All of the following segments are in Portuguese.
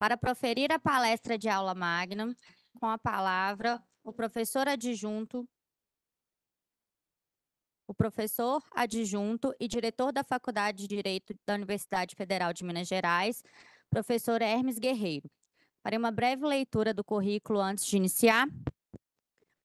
para proferir a palestra de aula magna, com a palavra o professor adjunto, o professor adjunto e diretor da Faculdade de Direito da Universidade Federal de Minas Gerais, professor Hermes Guerreiro. Para uma breve leitura do currículo antes de iniciar,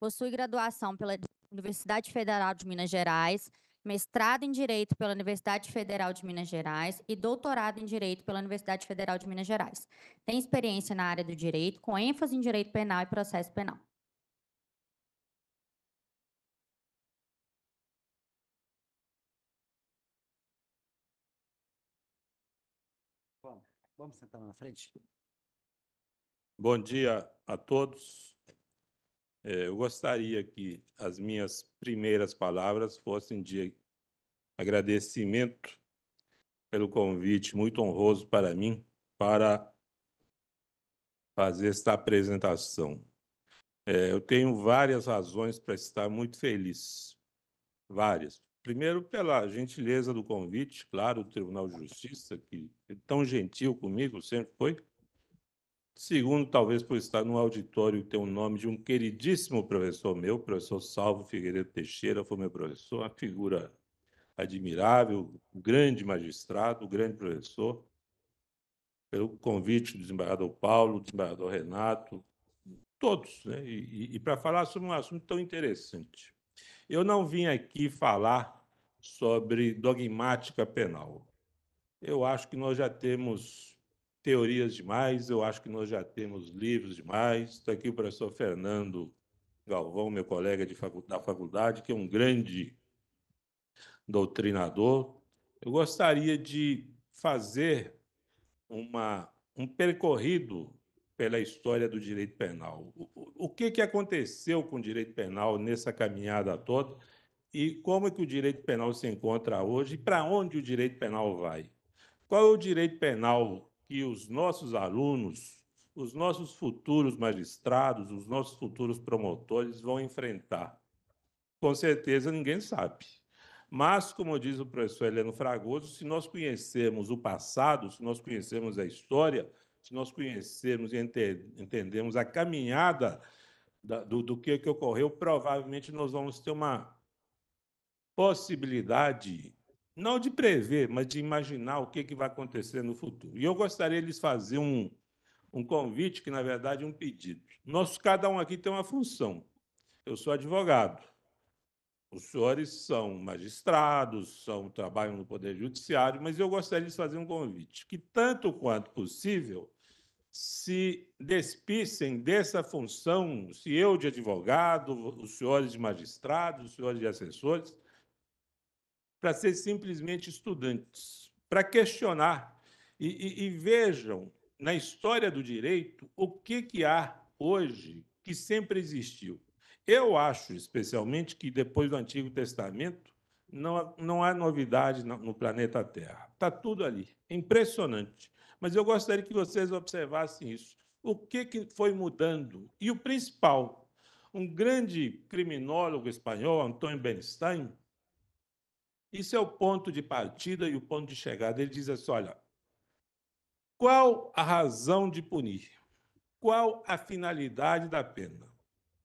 possui graduação pela Universidade Federal de Minas Gerais, mestrado em Direito pela Universidade Federal de Minas Gerais e doutorado em Direito pela Universidade Federal de Minas Gerais. Tem experiência na área do direito, com ênfase em direito penal e processo penal. Bom, vamos sentar na frente. Bom dia a todos. Eh, eu gostaria que as minhas primeiras palavras fossem de agradecimento pelo convite muito honroso para mim para fazer esta apresentação. Eh, eu tenho várias razões para estar muito feliz, várias. Primeiro, pela gentileza do convite, claro, o Tribunal de Justiça, que é tão gentil comigo sempre foi, Segundo, talvez por estar no auditório e ter o nome de um queridíssimo professor meu, professor Salvo Figueiredo Teixeira, foi meu professor, uma figura admirável, grande magistrado, grande professor. Pelo convite do desembargador Paulo, do desembargador Renato, todos, né? e, e, e para falar sobre um assunto tão interessante. Eu não vim aqui falar sobre dogmática penal. Eu acho que nós já temos teorias demais, eu acho que nós já temos livros demais. Está aqui o professor Fernando Galvão, meu colega facu da faculdade, que é um grande doutrinador. Eu gostaria de fazer uma, um percorrido pela história do direito penal. O, o que, que aconteceu com o direito penal nessa caminhada toda e como é que o direito penal se encontra hoje e para onde o direito penal vai? Qual é o direito penal que os nossos alunos, os nossos futuros magistrados, os nossos futuros promotores vão enfrentar? Com certeza ninguém sabe. Mas, como diz o professor Heleno Fragoso, se nós conhecermos o passado, se nós conhecermos a história, se nós conhecermos e ente entendermos a caminhada da, do, do que, que ocorreu, provavelmente nós vamos ter uma possibilidade não de prever, mas de imaginar o que, que vai acontecer no futuro. E eu gostaria de lhes fazer um, um convite, que na verdade é um pedido. Nosso, cada um aqui tem uma função. Eu sou advogado. Os senhores são magistrados, são trabalham no Poder Judiciário, mas eu gostaria de fazer um convite, que tanto quanto possível se despissem dessa função, se eu de advogado, os senhores de magistrados, os senhores de assessores, para ser simplesmente estudantes, para questionar. E, e, e, vejam, na história do direito, o que, que há hoje que sempre existiu. Eu acho, especialmente, que depois do Antigo Testamento, não, não há novidade no planeta Terra. Está tudo ali. Impressionante. Mas eu gostaria que vocês observassem isso. O que, que foi mudando? E o principal, um grande criminólogo espanhol, Antônio Bernstein, isso é o ponto de partida e o ponto de chegada. Ele diz assim: olha, qual a razão de punir? Qual a finalidade da pena?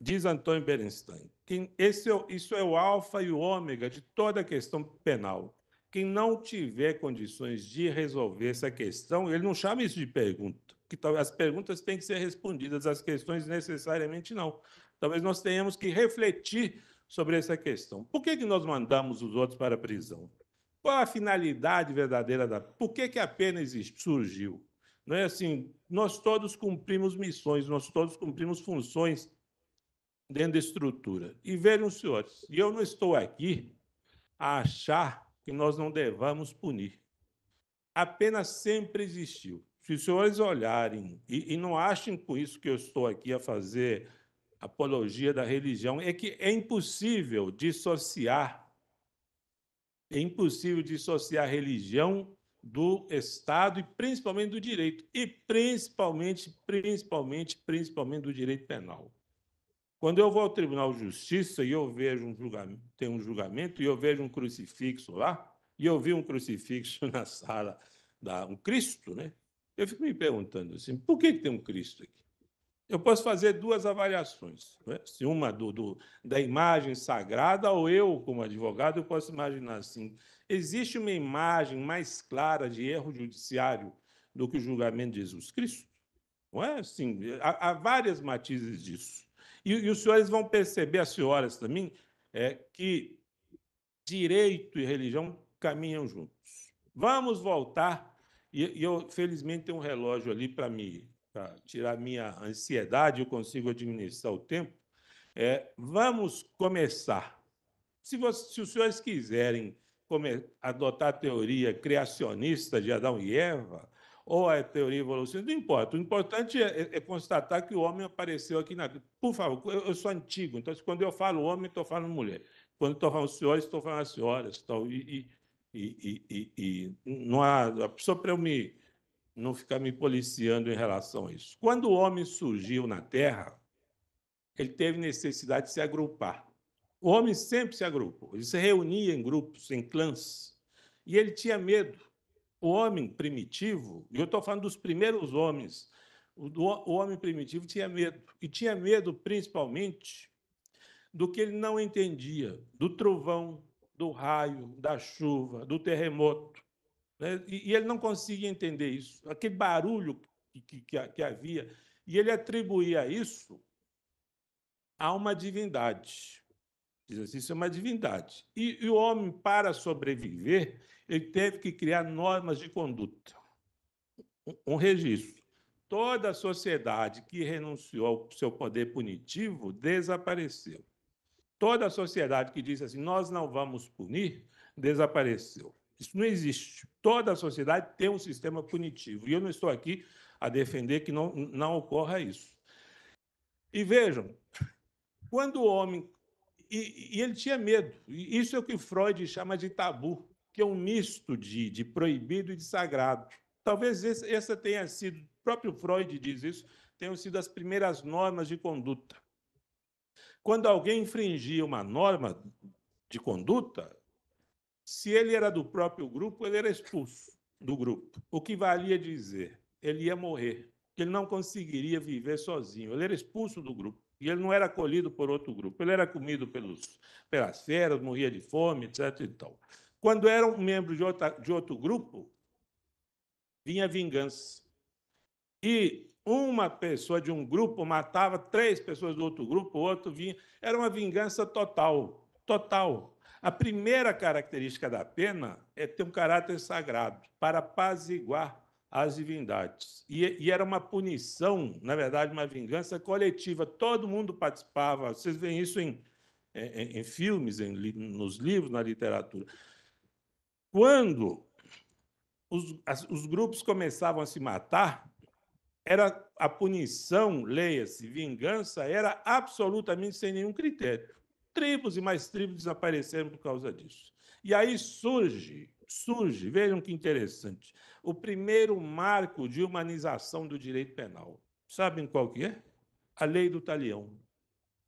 Diz Antônio Berenstein. esse é, isso é o alfa e o ômega de toda a questão penal. Quem não tiver condições de resolver essa questão, ele não chama isso de pergunta. Que as perguntas têm que ser respondidas, as questões necessariamente não. Talvez nós tenhamos que refletir sobre essa questão. Por que, que nós mandamos os outros para a prisão? Qual a finalidade verdadeira da. Por que, que a pena existe, surgiu? Não é assim? Nós todos cumprimos missões, nós todos cumprimos funções dentro da estrutura. E vejam, senhores, e eu não estou aqui a achar que nós não devamos punir. A pena sempre existiu. Se os senhores olharem, e, e não achem por isso que eu estou aqui a fazer apologia da religião, é que é impossível dissociar é impossível dissociar religião do Estado e principalmente do direito e principalmente, principalmente, principalmente do direito penal. Quando eu vou ao Tribunal de Justiça e eu vejo um julgamento, tem um julgamento e eu vejo um crucifixo lá, e eu vi um crucifixo na sala da um Cristo, né? Eu fico me perguntando assim, por que tem um Cristo aqui? Eu posso fazer duas avaliações. Né? Se uma do, do, da imagem sagrada, ou eu, como advogado, eu posso imaginar assim: existe uma imagem mais clara de erro judiciário do que o julgamento de Jesus Cristo? Não é assim? Há, há várias matizes disso. E, e, os senhores vão perceber, as senhoras também, é, que direito e religião caminham juntos. Vamos voltar, e, e eu, felizmente, tenho um relógio ali para me para tirar minha ansiedade, eu consigo administrar o tempo, é, vamos começar. Se, você, se os senhores quiserem come, adotar a teoria criacionista de Adão e Eva, ou a teoria evolucionista, não importa. O importante é, é, é constatar que o homem apareceu aqui na. Por favor, eu, eu sou antigo, então quando eu falo homem, estou falando mulher. Quando estou falando senhores, estou falando senhoras. Então, e, e, e, e, não há. Só para eu me não ficar me policiando em relação a isso. Quando o homem surgiu na Terra, ele teve necessidade de se agrupar. O homem sempre se agrupou, ele se reunia em grupos, em clãs, e ele tinha medo. O homem primitivo, e eu estou falando dos primeiros homens, o homem primitivo tinha medo, e tinha medo principalmente do que ele não entendia, do trovão, do raio, da chuva, do terremoto. Né? E, e, ele não conseguia entender isso, aquele barulho que, que, que havia. E ele atribuía isso a uma divindade. Diz assim, isso é uma divindade. E, e, o homem, para sobreviver, ele teve que criar normas de conduta, um, um registro. Toda a sociedade que renunciou ao seu poder punitivo desapareceu. Toda a sociedade que disse assim, nós não vamos punir, desapareceu. Isso não existe. Toda a sociedade tem um sistema punitivo. E eu não estou aqui a defender que não, não ocorra isso. E vejam, quando o homem. E, e ele tinha medo. E isso é o que Freud chama de tabu, que é um misto de, de proibido e de sagrado. Talvez essa tenha sido, o próprio Freud diz isso, tenham sido as primeiras normas de conduta. Quando alguém infringia uma norma de conduta, se ele era do próprio grupo, ele era expulso do grupo. O que valia dizer? Ele ia morrer, ele não conseguiria viver sozinho. Ele era expulso do grupo. E ele não era acolhido por outro grupo. Ele era comido pelos, pelas feras, morria de fome, etc. Então, quando era um membro de, outra, de outro grupo, vinha vingança. E uma pessoa de um grupo matava três pessoas do outro grupo, o outro vinha. Era uma vingança total, total. A primeira característica da pena é ter um caráter sagrado para apaziguar as divindades. E, e, era uma punição, na verdade, uma vingança coletiva. Todo mundo participava. Vocês veem isso em, em, em filmes, em, nos livros, na literatura. Quando os, as, os grupos começavam a se matar, era a punição, leia-se, vingança, era absolutamente sem nenhum critério. Tribos e mais tribos desapareceram por causa disso. E aí surge, surge, vejam que interessante, o primeiro marco de humanização do direito penal. Sabem qual que é? A lei do talião.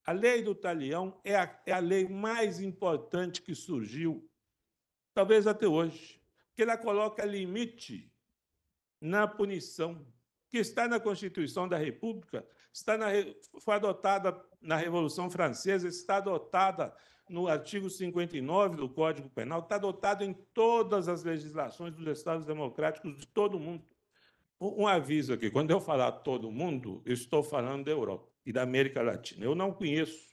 A lei do talião é a, é a lei mais importante que surgiu, talvez até hoje, porque ela coloca limite na punição que está na Constituição da República está na, foi adotada na Revolução Francesa, está adotada no artigo 59 do Código Penal, está adotado em todas as legislações dos Estados democráticos de todo o mundo. Um aviso aqui: quando eu falar todo mundo, eu estou falando da Europa e da América Latina. Eu não conheço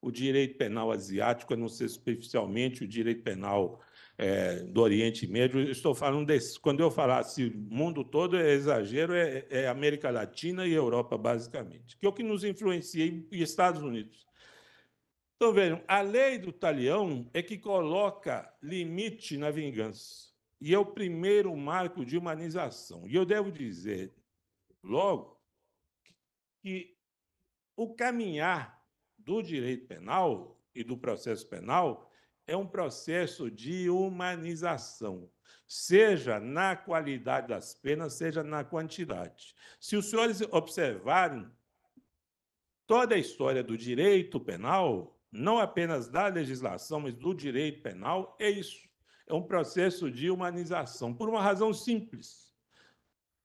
o direito penal asiático, a não ser superficialmente o direito penal é, do Oriente Médio. Estou falando desse, quando eu falasse mundo todo é exagero, é, é América Latina e Europa basicamente, que é o que nos influencia e Estados Unidos. Então vejam, a lei do talião é que coloca limite na vingança e é o primeiro marco de humanização. E eu devo dizer logo que o caminhar do direito penal e do processo penal é um processo de humanização, seja na qualidade das penas, seja na quantidade. Se os senhores observarem toda a história do direito penal, não apenas da legislação, mas do direito penal, é isso. É um processo de humanização, por uma razão simples.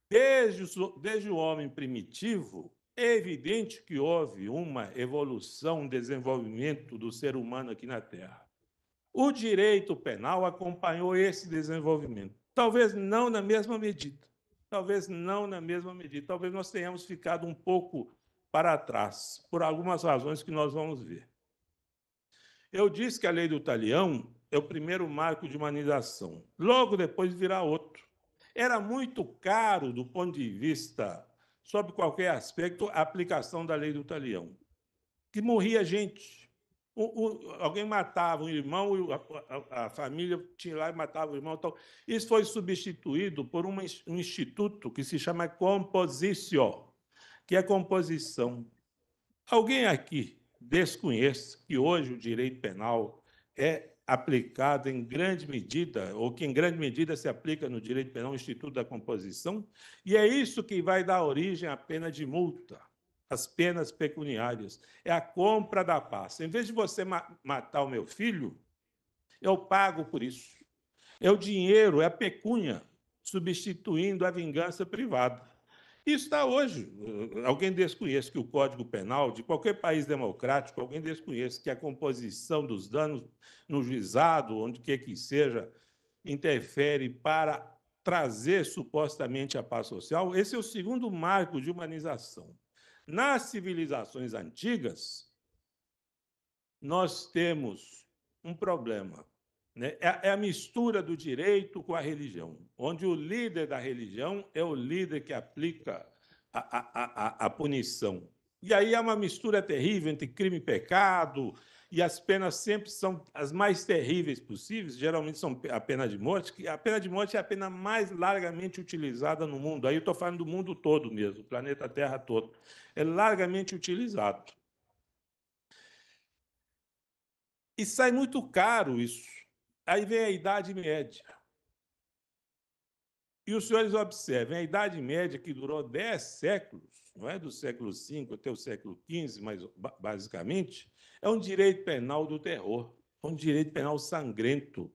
Desde o, desde o homem primitivo, é evidente que houve uma evolução, um desenvolvimento do ser humano aqui na Terra. O direito penal acompanhou esse desenvolvimento. Talvez não na mesma medida. Talvez não na mesma medida. Talvez nós tenhamos ficado um pouco para trás, por algumas razões que nós vamos ver. Eu disse que a lei do talião é o primeiro marco de humanização. Logo depois virá outro. Era muito caro do ponto de vista, sob qualquer aspecto, a aplicação da lei do talião. Que morria gente, o, o, alguém matava um irmão, a, a, a, família tinha lá e matava o irmão. Então, isso foi substituído por uma, um instituto que se chama Composicio, que é composição. Alguém aqui desconhece que hoje o direito penal é aplicado em grande medida, ou que em grande medida se aplica no direito penal, o Instituto da Composição, e é isso que vai dar origem à pena de multa as penas pecuniárias. É a compra da paz. Em vez de você ma matar o meu filho, eu pago por isso. É o dinheiro, é a pecúnia, substituindo a vingança privada. Isso está hoje. Uh, alguém desconhece que o Código Penal de qualquer país democrático, alguém desconhece que a composição dos danos no juizado, onde quer que seja, interfere para trazer supostamente a paz social. Esse é o segundo marco de humanização. Nas civilizações antigas, nós temos um problema. Né? É, é a mistura do direito com a religião, onde o líder da religião é o líder que aplica a, a, a, a punição. E aí é uma mistura terrível entre crime e pecado, e as penas sempre são as mais terríveis possíveis, geralmente são a pena de morte, que a pena de morte é a pena mais largamente utilizada no mundo. Aí eu estou falando do mundo todo mesmo, o planeta Terra todo. É largamente utilizado. E sai muito caro isso. Aí vem a Idade Média. E os senhores observem, a Idade Média, que durou dez séculos, não é do século V até o século XV, mas, basicamente, é um direito penal do terror, é um direito penal sangrento,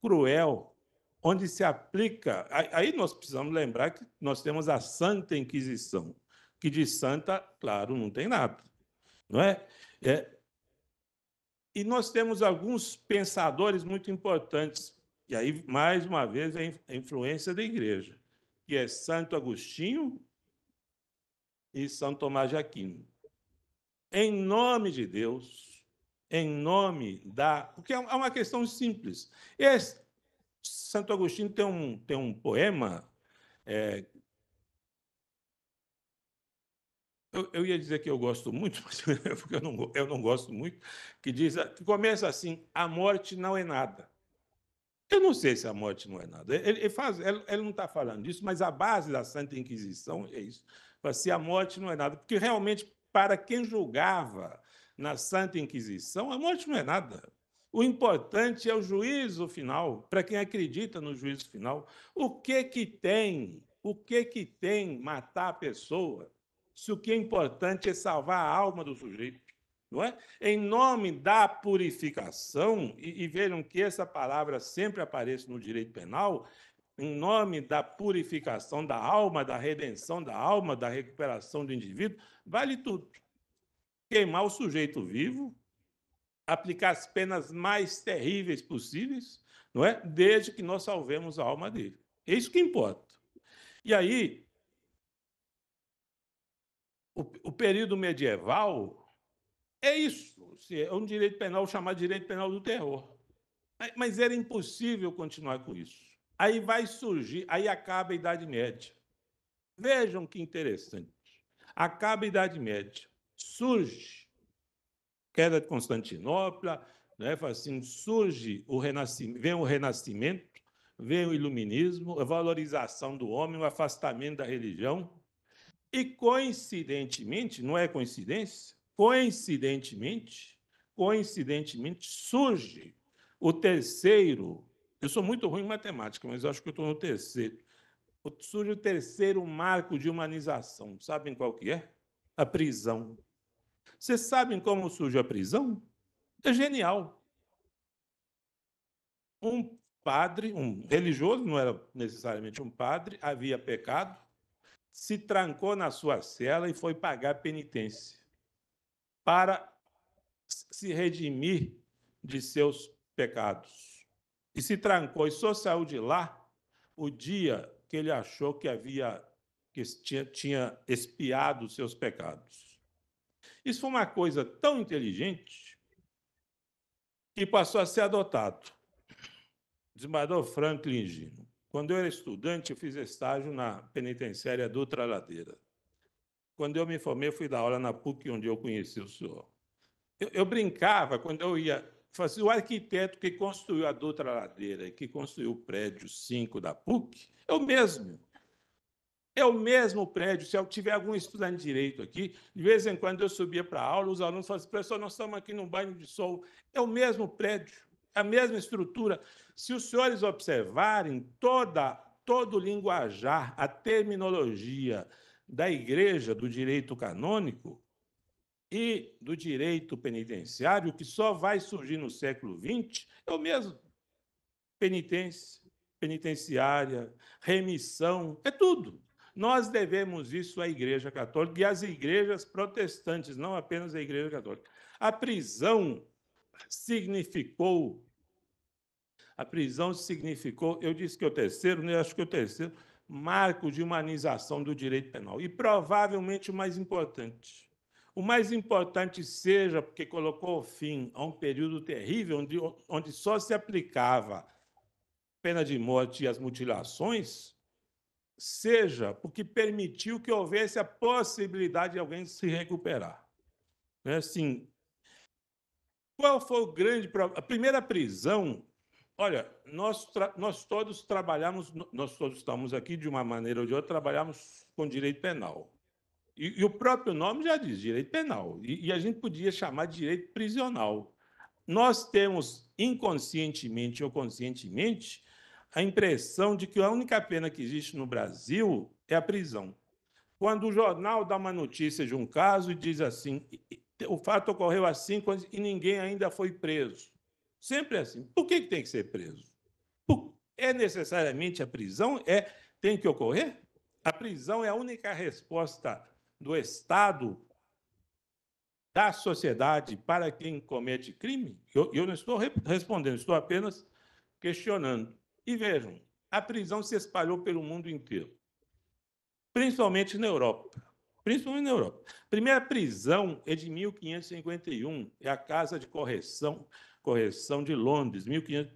cruel, onde se aplica. Aí nós precisamos lembrar que nós temos a Santa Inquisição, que de santa, claro, não tem nada, não é? é... E nós temos alguns pensadores muito importantes, e aí, mais uma vez, a influência da igreja, que é Santo Agostinho e São Tomás de Aquino em nome de Deus, em nome da. Porque é, é uma questão simples. Esse, Santo Agostinho tem um, tem um poema. É... Eu, eu, ia dizer que eu gosto muito, mas eu não, eu não gosto muito, que diz que começa assim: a morte não é nada. Eu não sei se a morte não é nada. Ele, ele faz, ele, ele não está falando disso, mas a base da Santa Inquisição é isso. Se a morte não é nada, porque realmente para quem julgava na Santa Inquisição, a morte não é nada. O importante é o juízo final, para quem acredita no juízo final. O que que tem? O que que tem matar a pessoa? Se o que é importante é salvar a alma do sujeito, não é? Em nome da purificação, e, e vejam que essa palavra sempre aparece no direito penal, em nome da purificação da alma, da redenção da alma, da recuperação do indivíduo, vale tudo. Queimar o sujeito vivo, aplicar as penas mais terríveis possíveis, não é? Desde que nós salvemos a alma dele. É isso que importa. E aí, o, o período medieval é isso. É um direito penal chamado direito penal do terror. Mas era impossível continuar com isso. Aí vai surgir, aí acaba a Idade Média. Vejam que interessante. Acaba a Idade Média, surge queda de Constantinopla, né? assim, surge o renascimento, vem o renascimento, vem o iluminismo, a valorização do homem, o afastamento da religião. E coincidentemente, não é coincidência, coincidentemente, coincidentemente surge o terceiro eu sou muito ruim em matemática, mas acho que eu estou no terceiro. Surge o terceiro marco de humanização. Sabem qual que é? A prisão. Vocês sabem como surge a prisão? É genial. Um padre, um religioso, não era necessariamente um padre, havia pecado, se trancou na sua cela e foi pagar penitência para se redimir de seus pecados e se trancou e só saiu de lá o dia que ele achou que havia que tinha, tinha espiado os seus pecados. Isso foi uma coisa tão inteligente que passou a ser adotado. Desmador Franklin Gino. Quando eu era estudante, eu fiz estágio na penitenciária do Traladeira. Quando eu me formei, fui dar aula na PUC, onde eu conheci o senhor. Eu, eu brincava, quando eu ia Assim, o arquiteto que construiu a Doutra Ladeira, que construiu o prédio 5 da PUC, é o mesmo. É o mesmo prédio. Se eu tiver algum estudante de direito aqui, de vez em quando eu subia para aula, os alunos falavam assim, professor, nós estamos aqui num banho de sol. É o mesmo prédio, a mesma estrutura. Se os senhores observarem toda, todo o linguajar, a terminologia da igreja, do direito canônico, e do direito penitenciário, que só vai surgir no século XX, é o mesmo. Penitência, penitenciária, remissão, é tudo. Nós devemos isso à Igreja Católica e às igrejas protestantes, não apenas à Igreja Católica. A prisão significou. A prisão significou, eu disse que é o terceiro, né? acho que é o terceiro, marco de humanização do direito penal. E provavelmente o mais importante o mais importante seja, porque colocou fim a um período terrível onde, onde só se aplicava pena de morte e as mutilações, seja porque permitiu que houvesse a possibilidade de alguém se recuperar. Né? Assim, qual foi o grande problema? A primeira prisão, olha, nós, nós todos trabalhamos, nós todos estamos aqui de uma maneira ou de outra, trabalhamos com direito penal. E, e, o próprio nome já diz direito penal, e, e a gente podia chamar de direito prisional. Nós temos inconscientemente ou conscientemente a impressão de que a única pena que existe no Brasil é a prisão. Quando o jornal dá uma notícia de um caso e diz assim: o fato ocorreu assim e ninguém ainda foi preso. Sempre assim. Por que tem que ser preso? É necessariamente a prisão? É tem que ocorrer? A prisão é a única resposta do Estado, da sociedade para quem comete crime? Eu, eu não estou respondendo, estou apenas questionando. E vejam, a prisão se espalhou pelo mundo inteiro, principalmente na Europa. Principalmente na Europa. primeira prisão é de 1551, é a Casa de Correção, Correção de Londres, 1500.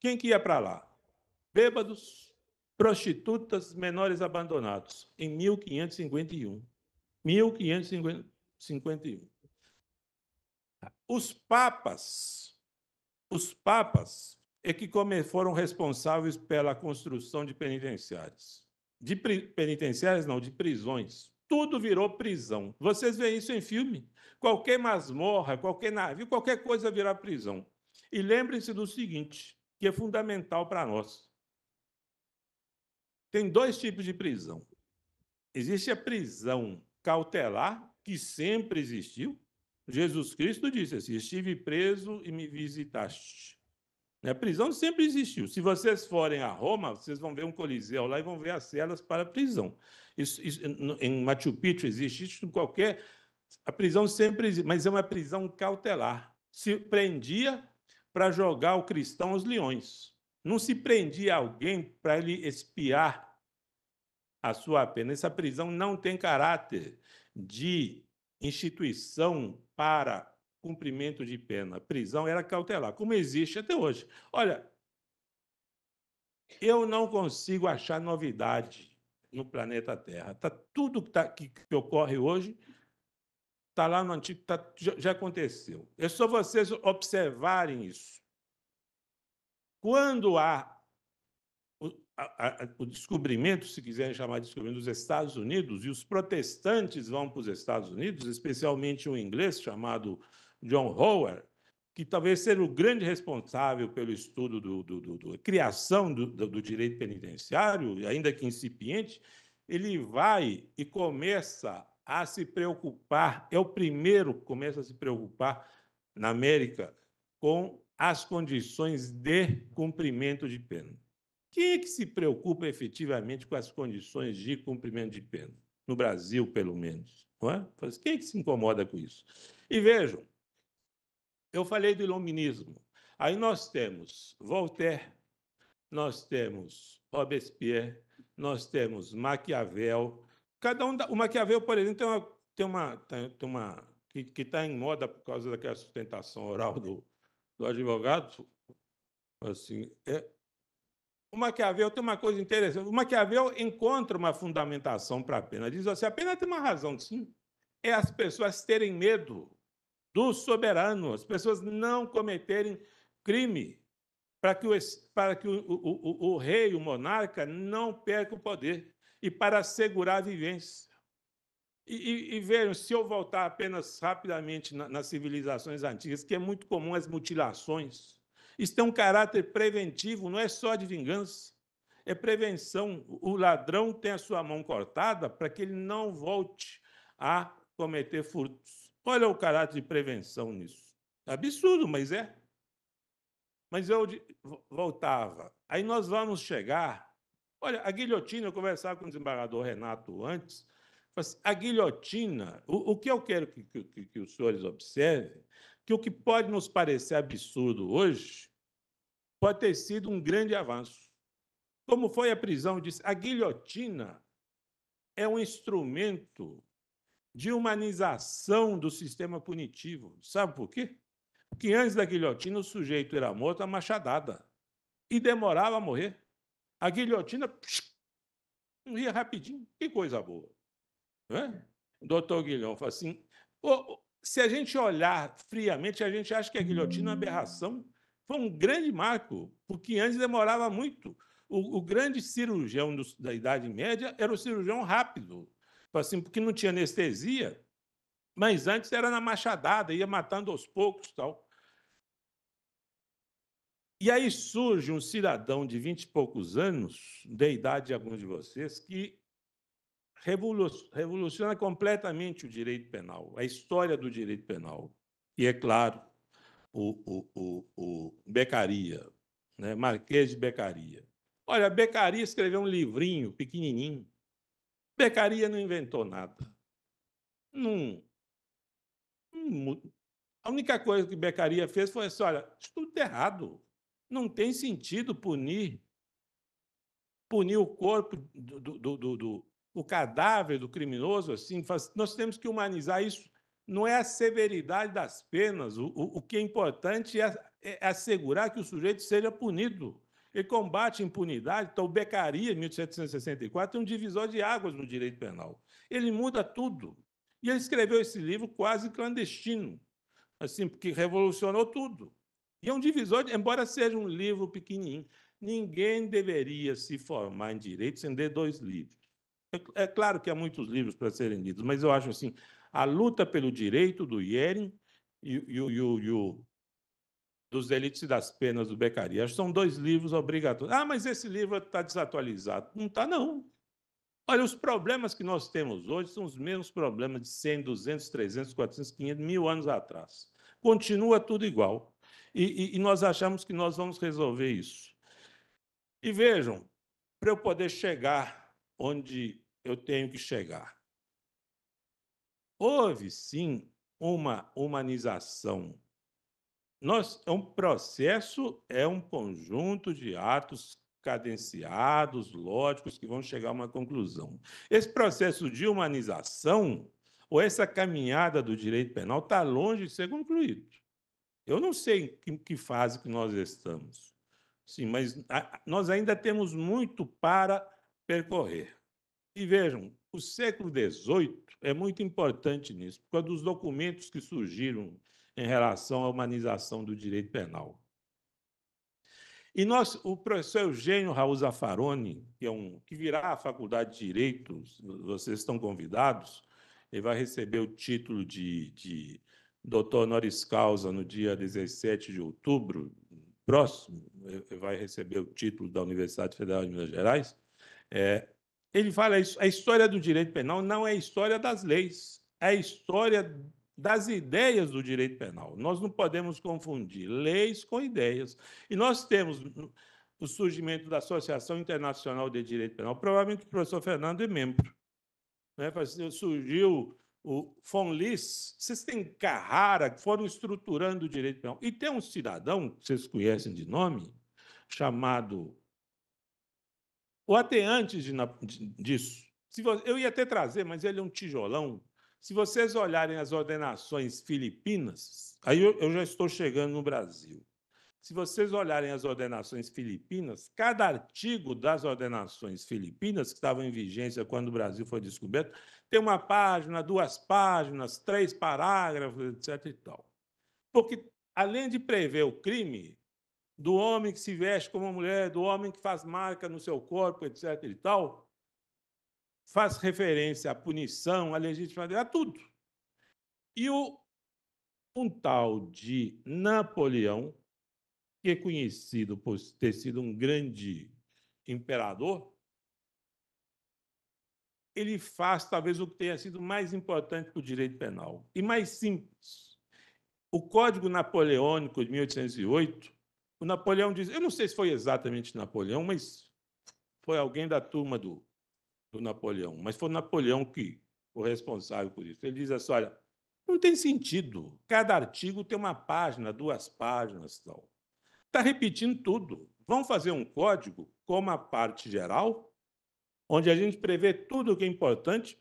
Quem que ia para lá? Bêbados, prostitutas, menores abandonados, em 1551. 1551. Os papas, os papas é que foram responsáveis pela construção de penitenciários. De penitenciários, não, de prisões. Tudo virou prisão. Vocês veem isso em filme. Qualquer masmorra, qualquer navio, qualquer coisa virá prisão. E lembrem-se do seguinte, que é fundamental para nós. Tem dois tipos de prisão. Existe a prisão cautelar, que sempre existiu. Jesus Cristo disse assim: Estive preso e me visitaste. Né? A prisão sempre existiu. Se vocês forem a Roma, vocês vão ver um coliseu lá e vão ver as celas para a prisão. Isso, isso, em Machu Picchu existe isso em qualquer. A prisão sempre existe, mas é uma prisão cautelar. Se prendia para jogar o cristão aos leões. Não se prendia alguém para ele espiar a sua pena. Essa prisão não tem caráter de instituição para cumprimento de pena. A prisão era cautelar, como existe até hoje. Olha, eu não consigo achar novidade no planeta Terra. Tá tudo que, tá, que, que ocorre hoje está lá no antigo, tá, já, já, aconteceu. É só vocês observarem isso. Quando há o, a, a, o descobrimento, se quiserem chamar de descobrimento, dos Estados Unidos, e os protestantes vão para os Estados Unidos, especialmente um inglês chamado John Howard, que talvez seja o grande responsável pelo estudo do, do, do, do criação do, do direito penitenciário, ainda que incipiente, ele vai e começa a se preocupar, é o primeiro que começa a se preocupar na América com as condições de cumprimento de pena. Quem é que se preocupa efetivamente com as condições de cumprimento de pena? No Brasil, pelo menos. Não é? Assim, quem é que se incomoda com isso? E vejam, eu falei do iluminismo. Aí nós temos Voltaire, nós temos Robespierre, nós temos Maquiavel. Cada um da... O Maquiavel, por exemplo, tem uma. Tem uma, tem uma que está em moda por causa daquela sustentação oral do, do advogado, assim, é, o Maquiavel tem uma coisa interessante. O Maquiavel encontra uma fundamentação para a pena. Diz assim: a pena tem uma razão, sim. É as pessoas terem medo do soberano, as pessoas não cometerem crime, para que o, para que o, o, o, o rei, o monarca, não perca o poder e para assegurar a vivência. E, e, e, vejam, se eu voltar apenas rapidamente na, nas civilizações antigas, que é muito comum as mutilações, isso tem um caráter preventivo, não é só de vingança, é prevenção. O ladrão tem a sua mão cortada para que ele não volte a cometer furtos. Olha o caráter de prevenção nisso. Absurdo, mas é. Mas eu voltava. Aí nós vamos chegar. Olha, a guilhotina, eu conversava com o desembargador Renato antes, Assim, a guilhotina, o, o que eu quero que, que, que os senhores observem, que o que pode nos parecer absurdo hoje pode ter sido um grande avanço. Como foi a prisão Disse, A guilhotina é um instrumento de humanização do sistema punitivo. Sabe por quê? Porque antes da guilhotina, o sujeito era morto a machadada e demorava a morrer. A guilhotina psh, ia rapidinho. Que coisa boa. O doutor Guilhão fala assim: se a gente olhar friamente, a gente acha que a guilhotina é uma aberração. Foi um grande marco, porque antes demorava muito. O, o grande cirurgião do, da Idade Média era o cirurgião rápido, assim, porque não tinha anestesia, mas antes era na machadada, ia matando aos poucos tal. E aí surge um cidadão de vinte e poucos anos, da idade de alguns de vocês, que revoluciona completamente o direito penal, a história do direito penal. E, é claro, o, o, o, o Becaria, né? Marquês de Becaria. Olha, Becaria escreveu um livrinho pequenininho. Becaria não inventou nada. Não, a única coisa que Becaria fez foi assim: olha, tudo tá errado. Não tem sentido punir punir o corpo do, do, do, do o cadáver do criminoso, assim, faz, nós temos que humanizar isso. Não é a severidade das penas. O, o, o que é importante é, é, assegurar que o sujeito seja punido. Ele combate a impunidade. Então, o Becaria, em 1764, é um divisor de águas no direito penal. Ele muda tudo. E ele escreveu esse livro quase clandestino, assim, porque revolucionou tudo. E é um divisor, de, embora seja um livro pequenininho, ninguém deveria se formar em direito sem ler dois livros. É, é claro que há muitos livros para serem lidos, mas eu acho assim, a luta pelo direito do Yerin e, e, e, e o dos Delitos e das Penas do Beccaria. São dois livros obrigatórios. Ah, mas esse livro está desatualizado. Não está, não. Olha, os problemas que nós temos hoje são os mesmos problemas de 100, 200, 300, 400, 500, mil anos atrás. Continua tudo igual. E, e, e nós achamos que nós vamos resolver isso. E vejam, para eu poder chegar onde eu tenho que chegar. Houve sim uma humanização. Nós, é um processo, é um conjunto de atos cadenciados, lógicos, que vão chegar a uma conclusão. Esse processo de humanização, ou essa caminhada do direito penal, está longe de ser concluído. Eu não sei em que fase que nós estamos. Sim, mas nós ainda temos muito para percorrer. E vejam, o século XVIII é muito importante nisso, por causa dos documentos que surgiram em relação à humanização do direito penal. E nós, o professor Eugênio Raul Zaffaroni, que, é um, que virá à Faculdade de Direito, vocês estão convidados, ele vai receber o título de, de doutor honoris causa no dia 17 de outubro próximo, ele vai receber o título da Universidade Federal de Minas Gerais. É, ele fala é isso. A é história do direito penal não é a história das leis, é a história das ideias do direito penal. Nós não podemos confundir leis com ideias. E nós temos o surgimento da Associação Internacional de Direito Penal. Provavelmente o professor Fernando é membro. Né? Surgiu o Fonlis. vocês têm Carrara, que foram estruturando o direito penal. E tem um cidadão, que vocês conhecem de nome, chamado ou até antes de, disso. Você, eu ia até trazer, mas ele é um tijolão. Se vocês olharem as ordenações filipinas, aí eu, eu já estou chegando no Brasil. Se vocês olharem as ordenações filipinas, cada artigo das ordenações filipinas, que estavam em vigência quando o Brasil foi descoberto, tem uma página, duas páginas, três parágrafos, etc. E tal. Porque, além de prever o crime, do homem que se veste como uma mulher, do homem que faz marca no seu corpo, etc. e tal, faz referência à punição, à legitimidade, a tudo. E o, um tal de Napoleão, que é conhecido por ter sido um grande imperador, ele faz talvez o que tenha sido mais importante para o direito penal e mais simples. O Código Napoleônico de 1808 o Napoleão diz, eu não sei se foi exatamente Napoleão, mas foi alguém da turma do, do Napoleão, mas foi Napoleão que o responsável por isso. Ele diz assim, olha, não tem sentido. Cada artigo tem uma página, duas páginas, tal. Está repetindo tudo. Vão fazer um código como a parte geral, onde a gente prevê tudo o que é importante.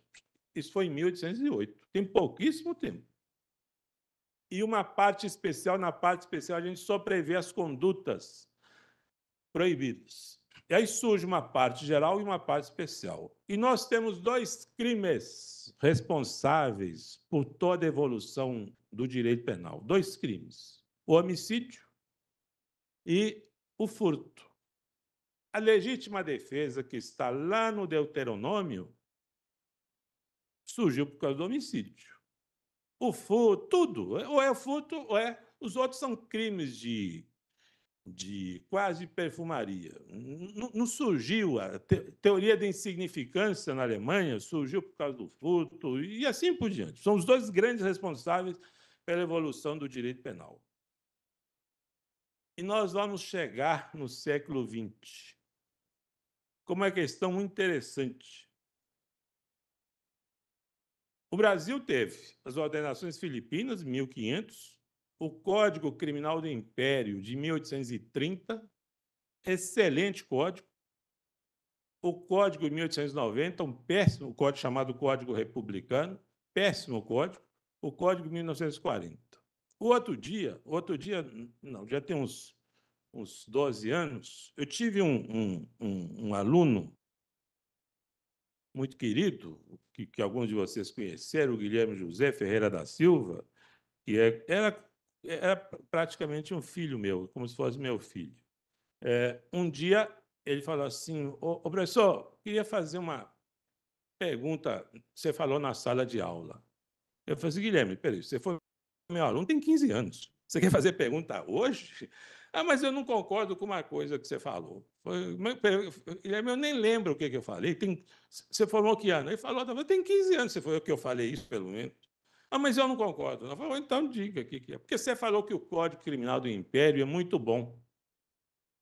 Isso foi em 1808. Tem pouquíssimo tempo e uma parte especial, na parte especial, a gente só prevê as condutas proibidas. E aí surge uma parte geral e uma parte especial. E nós temos dois crimes responsáveis por toda a evolução do direito penal: dois crimes. O homicídio e o furto. A legítima defesa que está lá no Deuteronômio surgiu por causa do homicídio o furto, tudo. Ou é o furto, ou é. Os outros são crimes de, de quase perfumaria. Não, não surgiu a te, teoria da insignificância na Alemanha, surgiu por causa do furto e assim por diante. São os dois grandes responsáveis pela evolução do direito penal. E nós vamos chegar no século XX com uma é questão muito interessante. O Brasil teve as ordenações filipinas, 1500, o Código Criminal do Império, de 1830, excelente código, o Código de 1890, um péssimo código chamado Código Republicano, péssimo código, o Código de 1940. O outro dia, outro dia, não, já tem uns, uns 12 anos, eu tive um, um, um, um aluno muito querido, que, que, alguns de vocês conheceram, o Guilherme José Ferreira da Silva, que é, era, era praticamente um filho meu, como se fosse meu filho. É, um dia ele falou assim: ô, ô, professor, queria fazer uma pergunta. Você falou na sala de aula. Eu falei assim: Guilherme, peraí, você foi meu aluno, tem 15 anos. Você quer fazer pergunta hoje? Ah, mas eu não concordo com uma coisa que você falou. Guilherme, eu nem lembro o que, eu falei. Tem, você formou que ano? Ele falou, tá, tem 15 anos você o que eu falei isso, pelo menos. Ah, mas eu não concordo. Ela falou, então diga o que, que é. Porque você falou que o Código Criminal do Império é muito bom.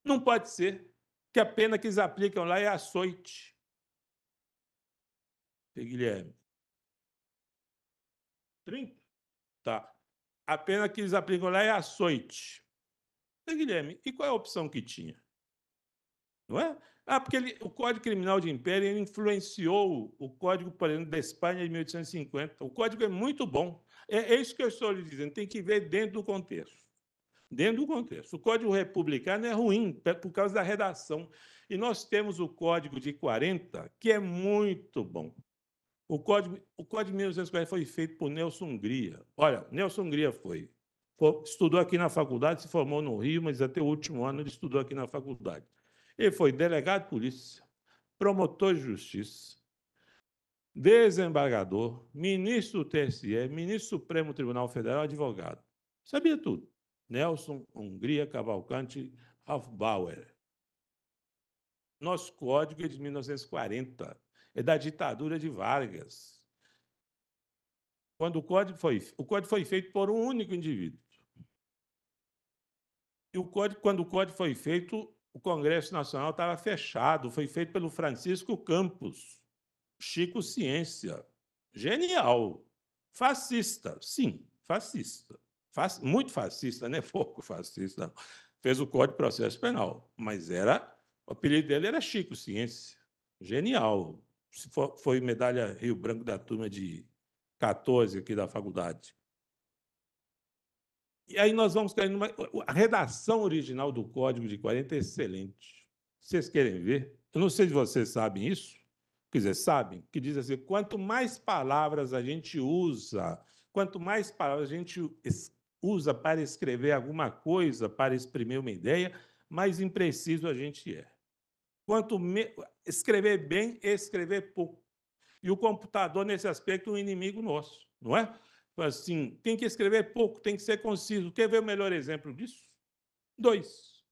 Não pode ser que a pena que eles aplicam lá é açoite. Guilherme. 30? Tá. A pena que eles aplicam lá é açoite. Guilherme, e qual é a opção que tinha? Não é? Ah, porque ele, o Código Criminal de Império influenciou o Código por exemplo, da Espanha de 1850. O código é muito bom. É, é isso que eu estou lhe dizendo, tem que ver dentro do contexto dentro do contexto. O Código Republicano é ruim por causa da redação. E nós temos o Código de 40, que é muito bom. O Código, o código de 1940 foi feito por Nelson Hungria. Olha, Nelson Hungria foi estudou aqui na faculdade, se formou no Rio, mas até o último ano ele estudou aqui na faculdade. Ele foi delegado de polícia, promotor de justiça, desembargador, ministro do TSE, ministro do Supremo Tribunal Federal, advogado. Sabia tudo. Nelson Hungria Cavalcante Bauer Nosso código é de 1940, é da ditadura de Vargas. Quando o código foi, o código foi feito por um único indivíduo, e o código, quando o código foi feito, o Congresso Nacional estava fechado, foi feito pelo Francisco Campos, Chico Ciência, genial, fascista, sim, fascista, muito fascista, né foco pouco fascista, fez o Código de Processo Penal, mas era, o apelido dele era Chico Ciência, genial, foi medalha Rio Branco da turma de 14 aqui da faculdade. E aí nós vamos cair numa. A redação original do Código de 40 é excelente. Vocês querem ver? Eu não sei se vocês sabem isso. Quer dizer, sabem? Que diz assim: quanto mais palavras a gente usa, quanto mais palavras a gente usa para escrever alguma coisa, para exprimir uma ideia, mais impreciso a gente é. Quanto me... escrever bem, escrever pouco. E o computador, nesse aspecto, é um inimigo nosso, não é? assim, tem que escrever pouco, tem que ser conciso. Quer ver o melhor exemplo disso? Dois.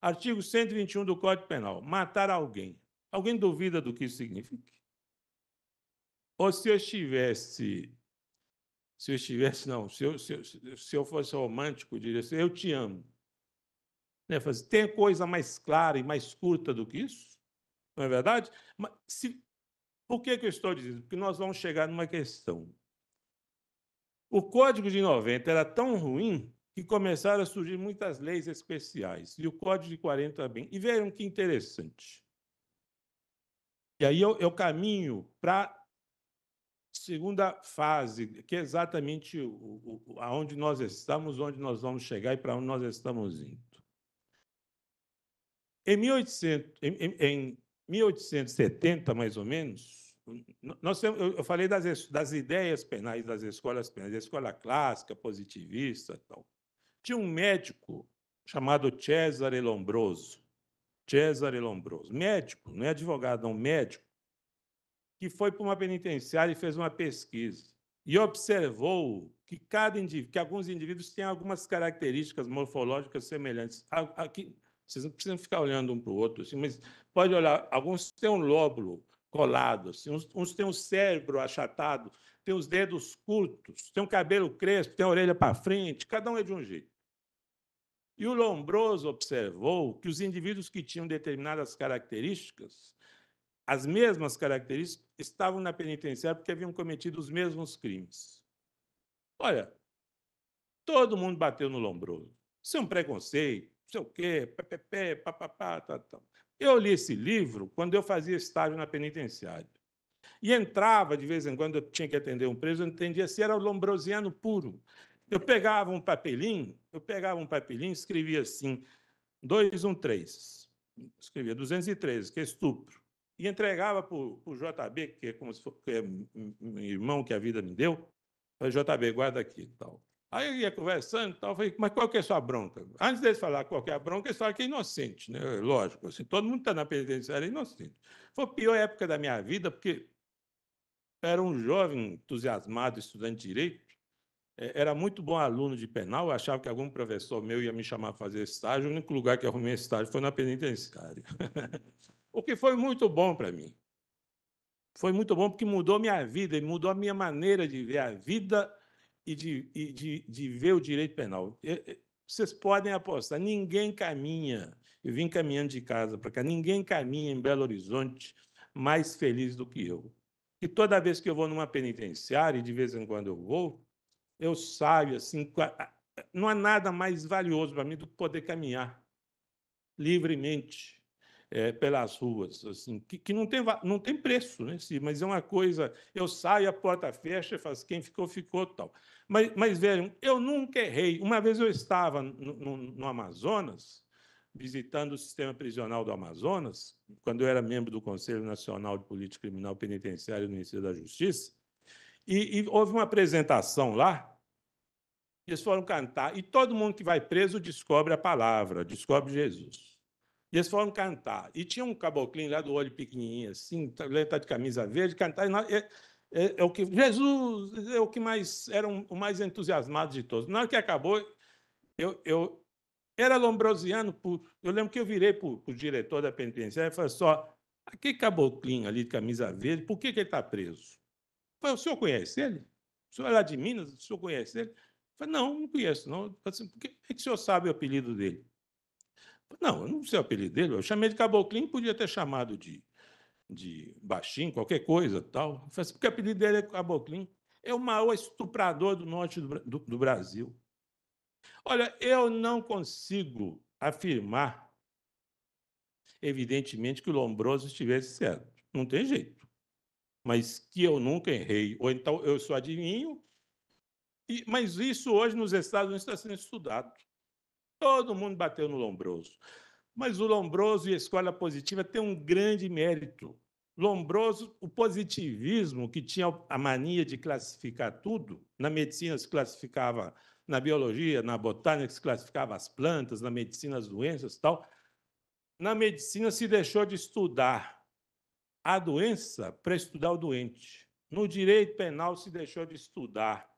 Artigo 121 do Código Penal. Matar alguém. Alguém duvida do que isso significa? Ou se eu estivesse. Se eu estivesse, não. Se eu, se eu, se eu fosse romântico, eu diria assim: eu te amo. Né? Tem coisa mais clara e mais curta do que isso? Não é verdade? Mas se, por que, que eu estou dizendo? Porque nós vamos chegar numa questão o Código de 90 era tão ruim que começaram a surgir muitas leis especiais, e o Código de 40 também. E vejam que interessante. E aí eu, eu caminho para a segunda fase, que é exatamente o, o, aonde nós estamos, onde nós vamos chegar e para onde nós estamos indo. Em, 1800, em, em, em 1870, mais ou menos, nós temos, eu falei das, das ideias penais das escolas penais, escola clássica, positivista tal. Tinha um médico chamado Cesare Lombroso. Cesare Lombroso, médico, não é advogado, é um médico, que foi para uma penitenciária e fez uma pesquisa e observou que cada indivíduo, que alguns indivíduos têm algumas características morfológicas semelhantes. Aqui, vocês não precisam ficar olhando um para o outro, assim, mas pode olhar, alguns têm um lóbulo colados. Assim. Uns, uns têm o um cérebro achatado, têm os dedos curtos, têm o um cabelo crespo, têm a orelha para frente, cada um é de um jeito. E o Lombroso observou que os indivíduos que tinham determinadas características, as mesmas características, estavam na penitenciária porque haviam cometido os mesmos crimes. Olha, todo mundo bateu no Lombroso. Isso é um preconceito, não sei o quê, pé, pé, pé, papapá, tá tal. Tá. Eu li esse livro quando eu fazia estágio na penitenciária. E entrava, de vez em quando, eu tinha que atender um preso, eu entendia se era o lombrosiano puro. Eu pegava um papelinho, eu pegava um papelinho escrevia assim, 213. Escrevia 213, que é estupro. E entregava para o JB, que é como se fosse, é um irmão que a vida me deu. Falei, JB, guarda aqui e tal. Aí eu ia conversando e tal, falei, mas qual que é a sua bronca? Antes deles falar qual que é a bronca, eles falaram que é inocente, né? Lógico, assim, todo mundo está na penitenciária inocente. Foi a pior época da minha vida, porque era um jovem entusiasmado, estudante de direito, é, era muito bom aluno de penal, eu achava que algum professor meu ia me chamar para fazer estágio, o único lugar que arrumei estágio foi na penitenciária. o que foi muito bom para mim. Foi muito bom porque mudou minha vida, e mudou a minha maneira de ver a vida e de, e de, de ver o direito penal. É, é, vocês podem apostar, ninguém caminha. Eu vim caminhando de casa para cá, ninguém caminha em Belo Horizonte mais feliz do que eu. E toda vez que eu vou numa penitenciária, e de vez em quando eu vou, eu saio assim. Não há nada mais valioso para mim do que poder caminhar livremente é, pelas ruas, assim, que, que, não, tem, não tem preço, né? mas é uma coisa. Eu saio, a porta fecha, faz quem ficou, ficou tal. Mas, mas vejam, eu nunca errei. Uma vez eu estava no, no, no Amazonas, visitando o sistema prisional do Amazonas, quando eu era membro do Conselho Nacional de Política Criminal Penitenciária do Ministério da Justiça, e, e, houve uma apresentação lá. Eles foram cantar, e todo mundo que vai preso descobre a palavra, descobre Jesus. E eles foram cantar. E tinha um caboclinho lá do olho pequenininho, assim, ele tá de camisa verde, cantar. E, nós, é, é, o que Jesus é o que mais era um, o mais entusiasmado de todos. Na hora que acabou, eu, eu era lombrosiano. Por, eu lembro que eu virei para o diretor da penitenciária e falei assim, só: aquele caboclinho ali de camisa verde, por que, que ele está preso? falei, o senhor conhece ele? O senhor é lá de Minas, o senhor conhece ele? falei, não, não conheço, não. Falei assim, por que, que o senhor sabe o apelido dele? não, eu não sei o apelido dele, eu chamei de caboclinho, podia ter chamado de de baixinho, qualquer coisa tal. Eu falei assim, porque o apelido dele é Caboclinho. É o maior estuprador do norte do, do, do Brasil. Olha, eu não consigo afirmar, evidentemente, que o Lombroso estivesse certo. Não tem jeito. Mas que eu nunca errei. Ou então eu sou adivinho. E, mas isso hoje nos Estados Unidos está sendo estudado. Todo mundo bateu no Lombroso. Mas o Lombroso e a escola positiva têm um grande mérito. Lombroso, o positivismo, que tinha a mania de classificar tudo, na medicina se classificava, na biologia, na botânica se classificava as plantas, na medicina as doenças e tal. Na medicina se deixou de estudar a doença para estudar o doente. No direito penal se deixou de estudar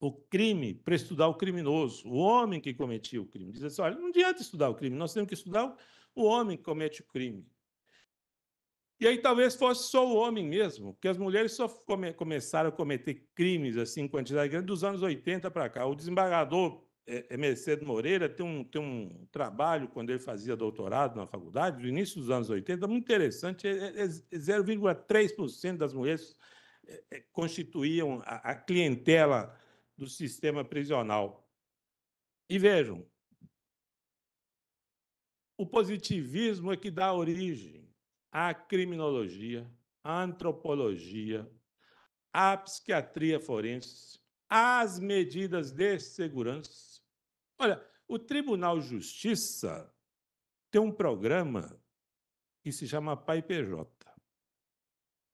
o crime para estudar o criminoso, o homem que cometia o crime. Diz assim: olha, não adianta estudar o crime, nós temos que estudar o homem que comete o crime. E aí talvez fosse só o homem mesmo, porque as mulheres só come começaram a cometer crimes assim em quantidade grande dos anos 80 para cá. O desembargador é, é, Mercedes Moreira tem um, tem um trabalho, quando ele fazia doutorado na faculdade, do início dos anos 80, muito interessante, é, é, 0,3% é das mulheres é, constituíam a, a clientela do sistema prisional. E vejam, o positivismo é que dá origem à criminologia, à antropologia, à psiquiatria forense, às medidas de segurança. Olha, o Tribunal de Justiça tem um programa que se chama Pai PJ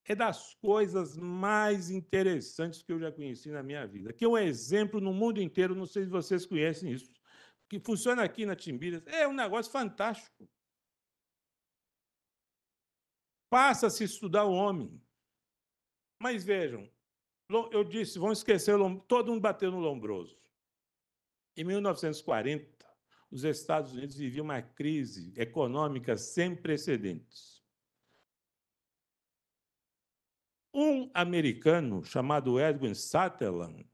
é das coisas mais interessantes que eu já conheci na minha vida. Que é um exemplo no mundo inteiro, não sei se vocês conhecem isso, que funciona aqui na Timbiras. É um negócio fantástico. Passa-se estudar o homem. Mas vejam, eu disse, vão esquecer, todo mundo bateu no Lombroso. Em 1940, os Estados Unidos viviam uma crise econômica sem precedentes. um americano chamado Edwin Sutherland,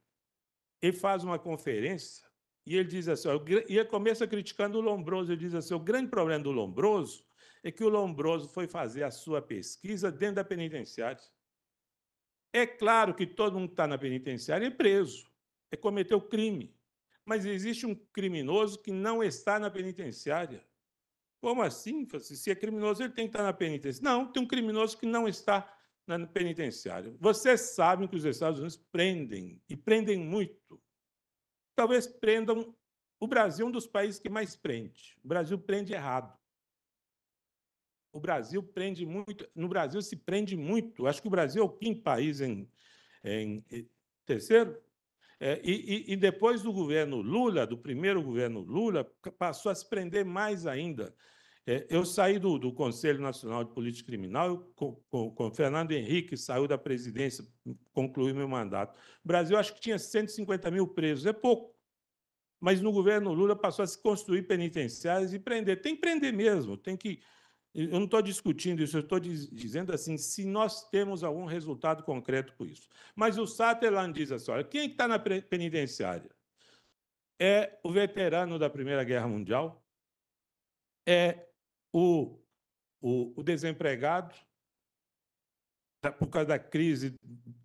ele faz uma conferência e ele diz assim, e ele começa criticando o Lombroso, ele diz assim, o grande problema do Lombroso é que o Lombroso foi fazer a sua pesquisa dentro da penitenciária. É claro que todo mundo que está na penitenciária é preso, é cometeu crime, mas existe um criminoso que não está na penitenciária. Como assim? Se é criminoso, ele tem que estar tá na penitenciária. Não, tem um criminoso que não está na penitenciária. Vocês sabem que os Estados Unidos prendem, e prendem muito. Talvez prendam. O Brasil é um dos países que mais prende. O Brasil prende errado. O Brasil prende muito. No Brasil se prende muito. Acho que o Brasil é o quinto país em, em, terceiro. É, e, e depois do governo Lula, do primeiro governo Lula, passou a se prender mais ainda. É, eu saí do, do, Conselho Nacional de Política Criminal, com, com, com Fernando Henrique, saiu da presidência, concluiu meu mandato. O Brasil acho que tinha 150 mil presos, é pouco. Mas no governo Lula passou a se construir penitenciárias e prender. Tem que prender mesmo, tem que. Eu não estou discutindo isso, eu estou diz, dizendo assim, se nós temos algum resultado concreto com isso. Mas o Satelan diz assim: olha, quem é está na penitenciária? É o veterano da Primeira Guerra Mundial? É o, o, o desempregado, tá, por causa da crise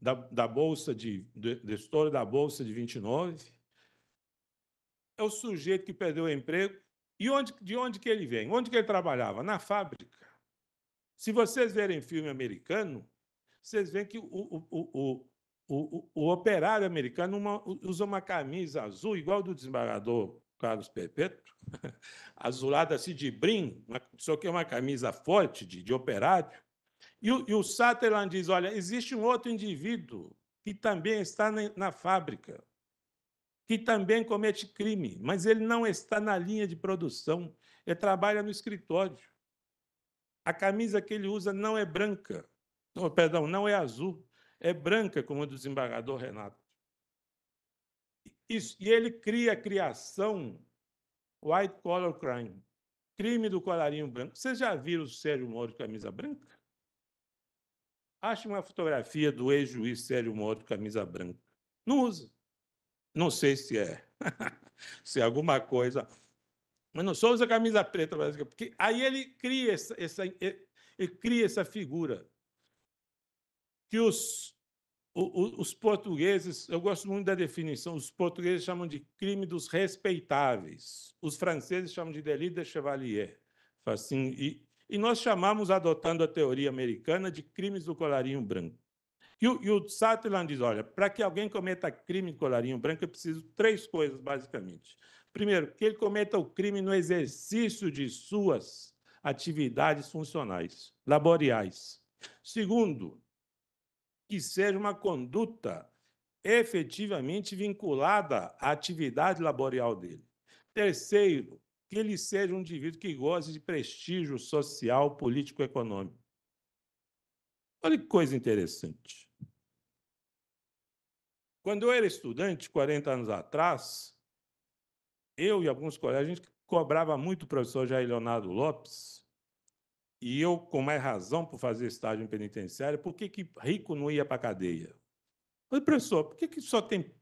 da, da bolsa de, da história da bolsa de 29, é o sujeito que perdeu o emprego. E onde, de onde que ele vem? Onde que ele trabalhava? Na fábrica. Se vocês verem filme americano, vocês veem que o, o, o, o, o, o operário americano uma, usa uma camisa azul igual do desembargador Carlos Perpétuo, azulada assim de brim, uma, só que é uma camisa forte de, de operário. E o, e o Sutherland diz: olha, existe um outro indivíduo que também está na, na fábrica, que também comete crime, mas ele não está na linha de produção, ele trabalha no escritório. A camisa que ele usa não é branca, oh, perdão, não é azul, é branca, como o desembargador Renato. Isso, e ele cria a criação White Collar Crime, crime do colarinho branco. Vocês já viram o Sérgio Moro de camisa branca? Ache uma fotografia do ex-juiz Sérgio Moro de camisa branca. Não usa. Não sei se é. se é alguma coisa. Mas não só usa camisa preta, porque aí ele cria essa, essa, ele cria essa figura que os o, o, os portugueses, eu gosto muito da definição, os portugueses chamam de crime dos respeitáveis, os franceses chamam de délit de chevalier. Assim, e, e nós chamamos, adotando a teoria americana, de crimes do colarinho branco. E o, e o Sutherland diz: olha, para que alguém cometa crime de colarinho branco, eu preciso três coisas, basicamente. Primeiro, que ele cometa o crime no exercício de suas atividades funcionais, laboriais. Segundo, que seja uma conduta efetivamente vinculada à atividade laboral dele. Terceiro, que ele seja um indivíduo que goze de prestígio social, político econômico. Olha que coisa interessante. Quando eu era estudante, 40 anos atrás, eu e alguns colegas, a gente cobrava muito o professor Jair Leonardo Lopes e eu, com mais razão por fazer estágio em penitenciária, por que, que rico não ia para a cadeia? Eu falei, professor, por que, que só tem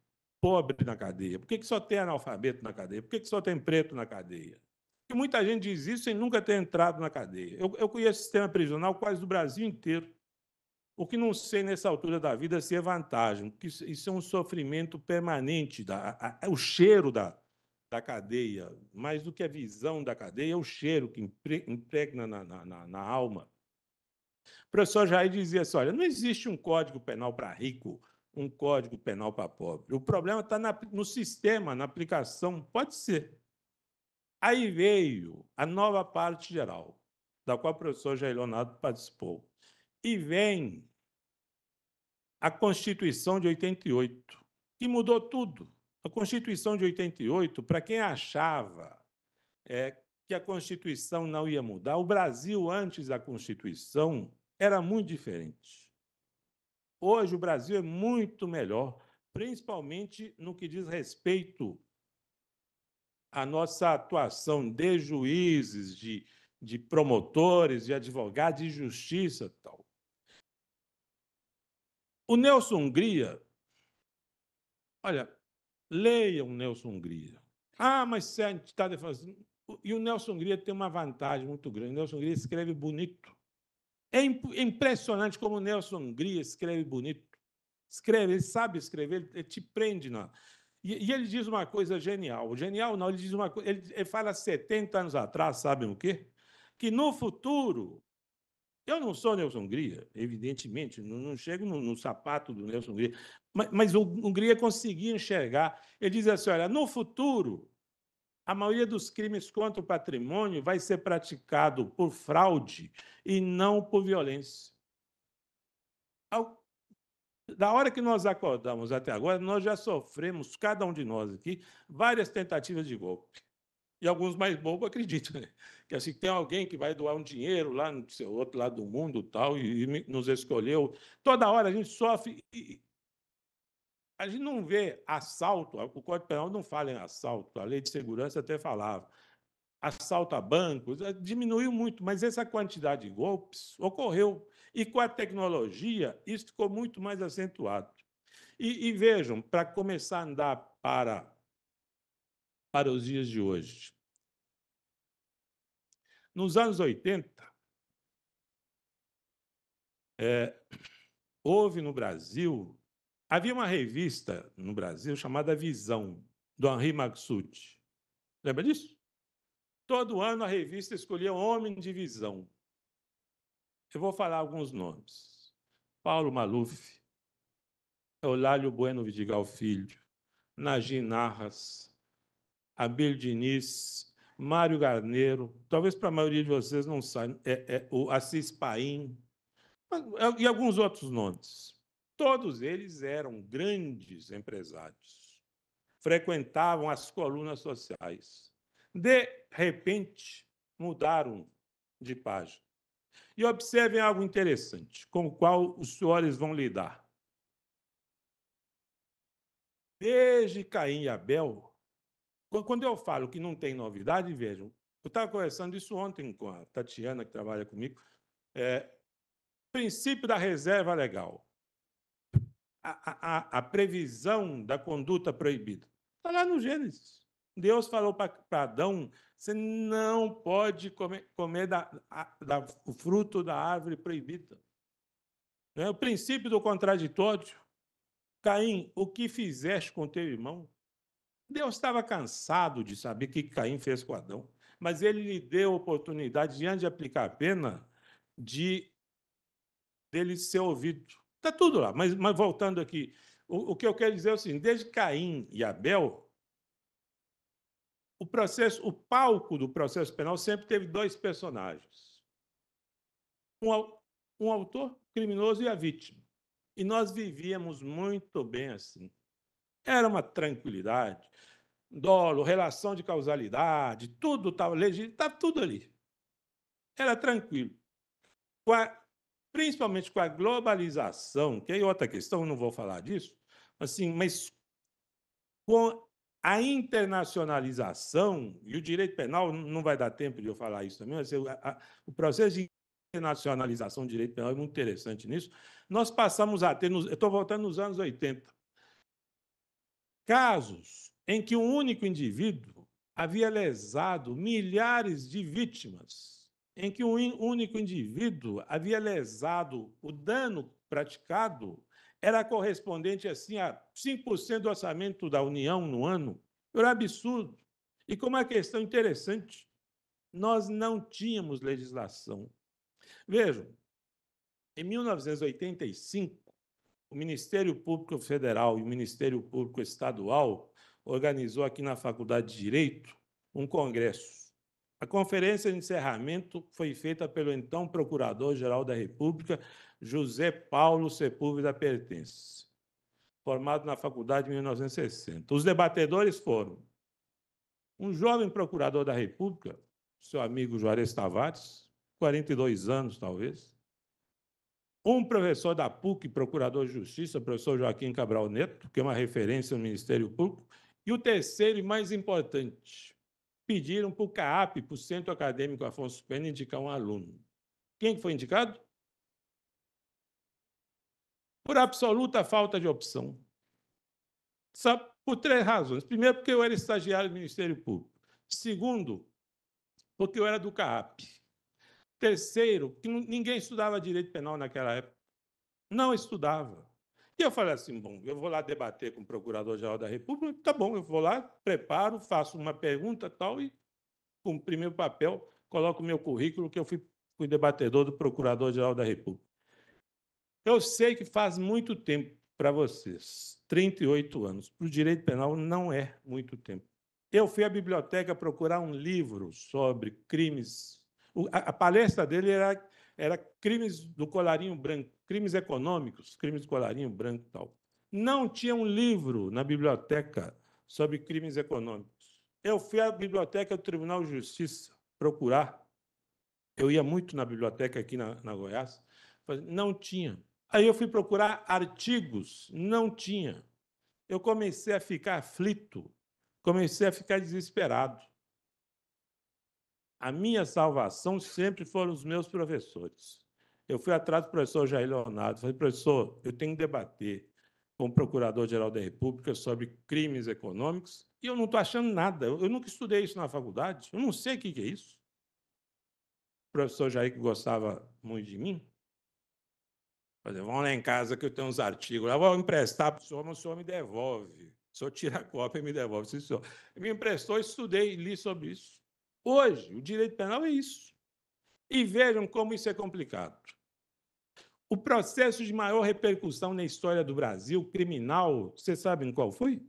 pobre na cadeia? Por que, que só tem analfabeto na cadeia? Por que, que só tem preto na cadeia? Porque muita gente diz isso sem nunca ter entrado na cadeia. Eu, eu conheço o sistema prisional quase do Brasil inteiro. O que não sei nessa altura da vida se é vantagem, porque isso é um sofrimento permanente, da, a, a, o cheiro da, da cadeia, mais do que a visão da cadeia, é o cheiro que impregna na, na, na alma. O professor Jair dizia assim: olha, não existe um código penal para rico, um código penal para pobre. O problema está no sistema, na aplicação. Pode ser. Aí veio a nova parte geral, da qual o professor Jair Leonardo participou. E vem a Constituição de 88, que mudou tudo. A Constituição de 88, para quem achava é, que a Constituição não ia mudar, o Brasil antes da Constituição era muito diferente. Hoje o Brasil é muito melhor, principalmente no que diz respeito à nossa atuação de juízes, de, de promotores, de advogados de justiça tal. O Nelson Hungria, olha, Leiam Nelson Hungria. Ah, mas se a está defasado. E o Nelson Hungria tem uma vantagem muito grande. O Nelson Hungria escreve bonito. É, é impressionante como o Nelson Hungria escreve bonito. Escreve, ele sabe escrever, ele te prende. Na... E, e, ele diz uma coisa genial. Genial não, ele diz uma coisa. Ele, ele fala 70 anos atrás, sabem o quê? Que no futuro eu não sou Nelson Hungria, evidentemente, não, não chego no, no, sapato do Nelson Hungria, mas, mas o Hungria conseguia enxergar. Ele diz assim: olha, no futuro, a maioria dos crimes contra o patrimônio vai ser praticado por fraude e não por violência. Ao, da hora que nós acordamos até agora, nós já sofremos, cada um de nós aqui, várias tentativas de golpe. E alguns mais bobos, acredito, né? que assim tem alguém que vai doar um dinheiro lá no seu outro lado do mundo tal e, e nos escolheu toda hora a gente sofre e, a gente não vê assalto o código penal não fala em assalto a lei de segurança até falava assalto a bancos eh, diminuiu muito mas essa quantidade de golpes ocorreu e com a tecnologia isso ficou muito mais acentuado e, e vejam para começar a andar para para os dias de hoje nos anos 80, é, eh, houve no Brasil, havia uma revista no Brasil chamada Visão, do Henri Maxut. Lembra disso? Todo ano a revista escolhia um homem de visão. Eu vou falar alguns nomes. Paulo Maluf, Eulálio Bueno Vidigal Filho, Nagin Narras, Abel Diniz, Mário Garneiro, talvez para a maioria de vocês não saiba, é, é, o Assis Paim, é, e alguns outros nomes. Todos eles eram grandes empresários, frequentavam as colunas sociais. De repente, mudaram de página. E observem algo interessante, com o qual os senhores vão lidar. Desde Caim e Abel, quando eu falo que não tem novidade, vejam, eu estava conversando isso ontem com a Tatiana, que trabalha comigo. É, princípio da reserva legal. A, a, a, previsão da conduta proibida. Está lá no Gênesis. Deus falou para Adão: você não pode comer, comer da, da, o fruto da árvore proibida. é O princípio do contraditório. Caim, o que fizeste com teu irmão? Deus estava cansado de saber o que Caim fez com Adão, mas ele lhe deu a oportunidade, diante de aplicar a pena, de dele ser ouvido. Está tudo lá, mas, mas voltando aqui, o, o, que eu quero dizer é o seguinte: desde Caim e Abel, o processo, o palco do processo penal sempre teve dois personagens: um, um autor criminoso e a vítima. E nós vivíamos muito bem assim. Era uma tranquilidade. Dolo, relação de causalidade, tudo estava legítimo, estava tudo ali. Era tranquilo. Com a, principalmente com a globalização, que é outra questão, não vou falar disso, assim, mas com a internacionalização, e o direito penal, não vai dar tempo de eu falar isso também, mas eu, a, o processo de internacionalização do direito penal é muito interessante nisso. Nós passamos a ter, eu estou voltando nos anos 80, casos em que um único indivíduo havia lesado milhares de vítimas, em que um único indivíduo havia lesado o dano praticado era correspondente assim a 5% do orçamento da União no ano. Era absurdo. E com uma questão interessante, nós não tínhamos legislação. Vejam, em 1985, o Ministério Público Federal e o Ministério Público Estadual organizou aqui na Faculdade de Direito um congresso. A conferência de encerramento foi feita pelo então Procurador-Geral da República, José Paulo Sepúlveda Pertence, formado na faculdade em 1960. Os debatedores foram um jovem procurador da República, seu amigo Juarez Tavares, 42 anos talvez, um professor da PUC, procurador de justiça, professor Joaquim Cabral Neto, que é uma referência no Ministério Público, e o terceiro e mais importante, pediram para o CAAP, para o Centro Acadêmico Afonso Pena, indicar um aluno. Quem foi indicado? Por absoluta falta de opção. Só por três razões. Primeiro, porque eu era estagiário do Ministério Público. Segundo, porque eu era do CAAP. Terceiro, que ninguém estudava direito penal naquela época. Não estudava. E eu falei assim: bom, eu vou lá debater com o Procurador-Geral da República, tá bom, eu vou lá, preparo, faço uma pergunta tal e cumpri meu papel, coloco meu currículo, que eu fui, fui debatedor do Procurador-Geral da República. Eu sei que faz muito tempo para vocês, 38 anos. Para o direito penal não é muito tempo. Eu fui à biblioteca procurar um livro sobre crimes o, a, a, palestra dele era, era crimes do colarinho branco, crimes econômicos, crimes do colarinho branco e tal. Não tinha um livro na biblioteca sobre crimes econômicos. Eu fui à biblioteca do Tribunal de Justiça procurar. Eu ia muito na biblioteca aqui na, na Goiás. Não tinha. Aí eu fui procurar artigos, não tinha. Eu comecei a ficar aflito, comecei a ficar desesperado a minha salvação sempre foram os meus professores. Eu fui atrás do professor Jair Leonardo, falei, professor, eu tenho que debater com o Procurador-Geral da República sobre crimes econômicos, e eu não estou achando nada. Eu, nunca estudei isso na faculdade, eu não sei o que, que é isso. O professor Jair, que gostava muito de mim, falou, vamos lá em casa que eu tenho uns artigos, eu vou emprestar para o senhor, mas o senhor me devolve. O senhor tira a cópia e me devolve. Sim, senhor. Ele me emprestou, estudei, li sobre isso. Hoje, o direito penal é isso. E vejam como isso é complicado. O processo de maior repercussão na história do Brasil, criminal, vocês sabem qual foi?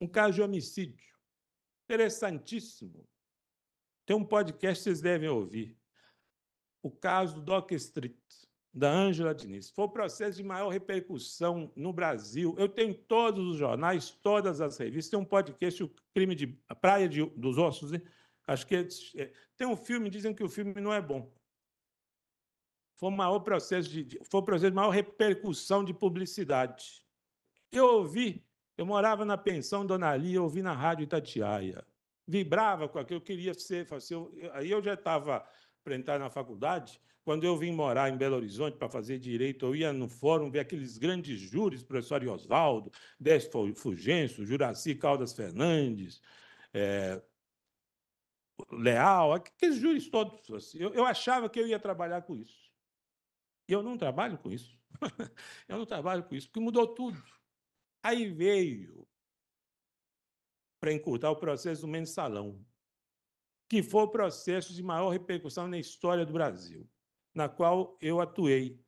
Um caso de homicídio. Interessantíssimo. Tem um podcast que vocês devem ouvir. O caso do Doc Street, da Ângela Diniz. Foi o processo de maior repercussão no Brasil. Eu tenho todos os jornais, todas as revistas. Tem um podcast, o crime de a Praia de, dos Ossos, né? Acho que é, tem um filme, dizem que o filme não é bom. Foi o maior processo de, foi o processo de maior repercussão de publicidade. Eu ouvi, eu morava na pensão Dona lia eu ouvi na rádio Itatiaia. Vibrava com aquilo, eu queria ser, assim, eu, aí eu já estava para entrar na faculdade, quando eu vim morar em Belo Horizonte para fazer direito, eu ia no fórum ver aqueles grandes júris, professor Oswaldo, Décio Fulgêncio, Juraci Caldas Fernandes, é, Leal, aqueles juros todos. Assim. Eu, eu achava que eu ia trabalhar com isso. E eu não trabalho com isso. eu não trabalho com isso, porque mudou tudo. Aí veio, para encurtar o processo do mensalão, que foi o processo de maior repercussão na história do Brasil, na qual eu atuei.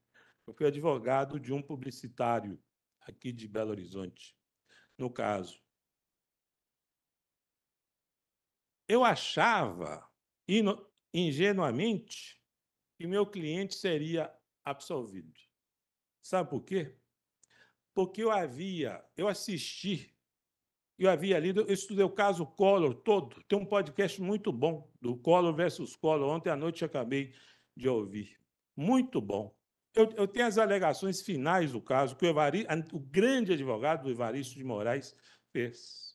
Eu fui advogado de um publicitário aqui de Belo Horizonte, no caso. Eu achava, ingenuamente, que meu cliente seria absolvido. Sabe por quê? Porque eu havia, eu assisti, eu havia lido, eu estudei o caso Collor todo. Tem um podcast muito bom do Collor versus Collor. Ontem à noite eu acabei de ouvir. Muito bom. Eu, eu tenho as alegações finais do caso que o, Evari, o grande advogado do Evaristo de Moraes fez.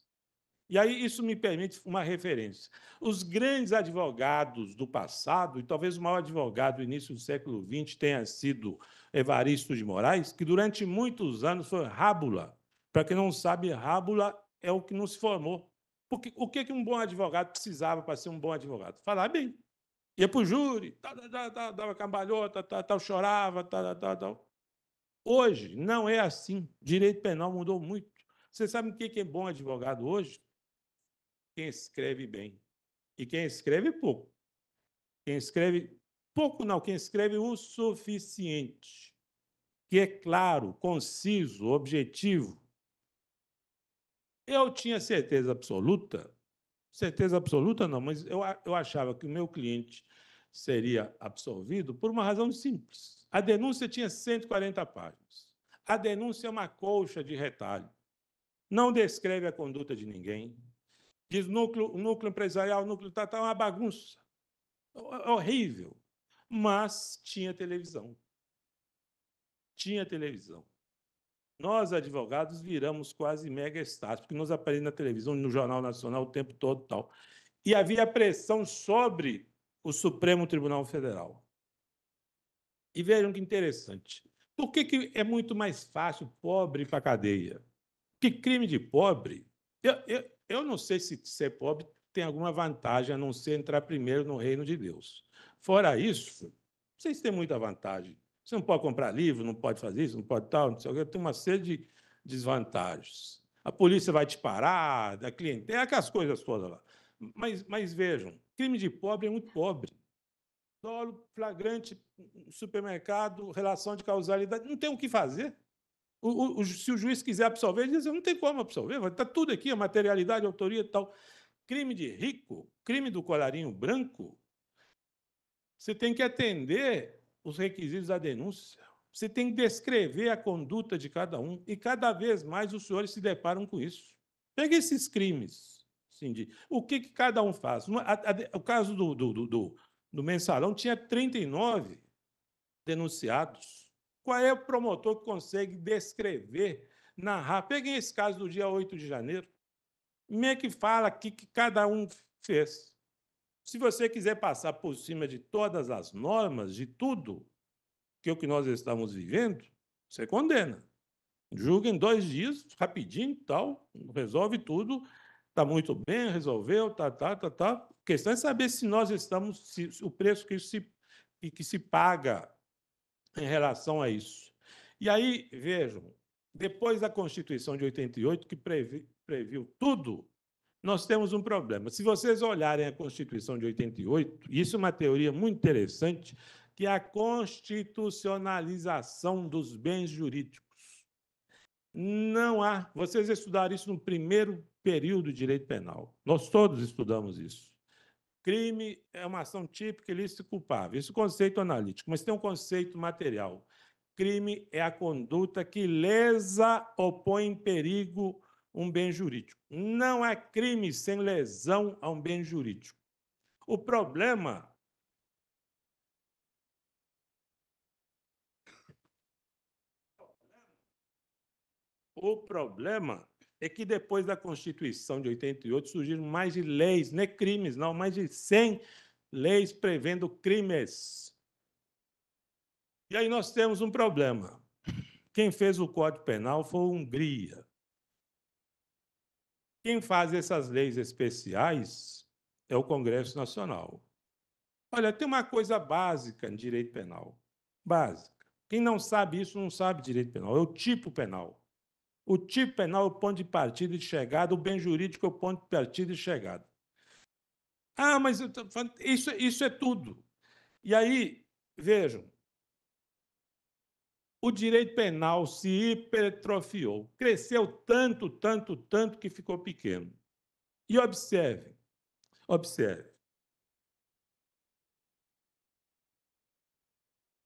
E aí isso me permite uma referência. Os grandes advogados do passado, e talvez o maior advogado do início do século XX tenha sido Evaristo de Moraes, que durante muitos anos foi rábula. Para quem não sabe, rábula é o que não se formou. Porque, o que, que um bom advogado precisava para ser um bom advogado? Falar bem. Ia para o júri, tá, tá, tá, tá dava cambalhota, tá, tá, tal, chorava, tal, tal, tal. Hoje não é assim. Direito penal mudou muito. Você sabe o que é bom advogado hoje? quem escreve bem. E quem escreve pouco. Quem escreve pouco, não, quem escreve o suficiente. Que é claro, conciso, objetivo. Eu tinha certeza absoluta, certeza absoluta não, mas eu, eu achava que o meu cliente seria absolvido por uma razão simples. A denúncia tinha 140 páginas. A denúncia é uma colcha de retalho. Não descreve a conduta de ninguém, Diz núcleo, núcleo empresarial, núcleo tal, tá uma bagunça. Horrível. Mas tinha televisão. Tinha televisão. Nós, advogados, viramos quase mega estátuas, porque nós aparecemos na televisão, no Jornal Nacional o tempo todo tal. E havia pressão sobre o Supremo Tribunal Federal. E vejam que interessante. Por que, que é muito mais fácil pobre para cadeia? Que crime de pobre? Eu, eu, eu não sei se ser pobre tem alguma vantagem a não ser entrar primeiro no reino de Deus. Fora isso, não sei se tem muita vantagem. Você não pode comprar livro, não pode fazer isso, não pode tal, não sei o que. Tem uma série de desvantagens. A polícia vai te parar, a tem aquelas coisas todas lá. Mas, mas vejam, crime de pobre é muito pobre. Dolo, flagrante, supermercado, relação de causalidade, não tem o que fazer. O, o, se o juiz quiser absolver, ele diz: não tem como absolver, está tudo aqui, a materialidade, a autoria e tal. Crime de rico, crime do colarinho branco, você tem que atender os requisitos da denúncia. Você tem que descrever a conduta de cada um. E cada vez mais os senhores se deparam com isso. Pega esses crimes, Cindy. O que, que cada um faz? o caso do, do, do, do mensalão tinha 39 denunciados. Qual é o promotor que consegue descrever, narrar? Peguem esse caso do dia 8 de janeiro. Meia é que fala o que, que cada um fez. Se você quiser passar por cima de todas as normas, de tudo que é o que nós estamos vivendo, você condena. Julga em dois dias, rapidinho, tal, resolve tudo, está muito bem, resolveu, tá, tá, tá, tá. A questão é saber se nós estamos, se, o preço que se, que se paga em relação a isso. E aí, vejam, depois da Constituição de 88, que previ, previu tudo, nós temos um problema. Se vocês olharem a Constituição de 88, isso é uma teoria muito interessante, que é a constitucionalização dos bens jurídicos. Não há. Vocês estudaram isso no primeiro período de direito penal. Nós todos estudamos isso. Crime é uma ação típica, ilícito e culpável. Isso é o conceito analítico, mas tem um conceito material. Crime é a conduta que lesa ou põe em perigo um bem jurídico. Não há é crime sem lesão a um bem jurídico. O problema O problema é que depois da Constituição de 88 surgiram mais de leis, não é crimes, não, mais de 100 leis prevendo crimes. E aí nós temos um problema. Quem fez o Código Penal foi a Hungria. Quem faz essas leis especiais é o Congresso Nacional. Olha, tem uma coisa básica em direito penal. Básica. Quem não sabe isso não sabe direito penal, é o tipo penal. O tipo penal é o ponto de partida e de chegada, o bem jurídico é o ponto de partida e de chegada. Ah, mas falando, isso, isso é tudo. E aí, vejam, o direito penal se hipertrofiou, cresceu tanto, tanto, tanto que ficou pequeno. E observe, observe.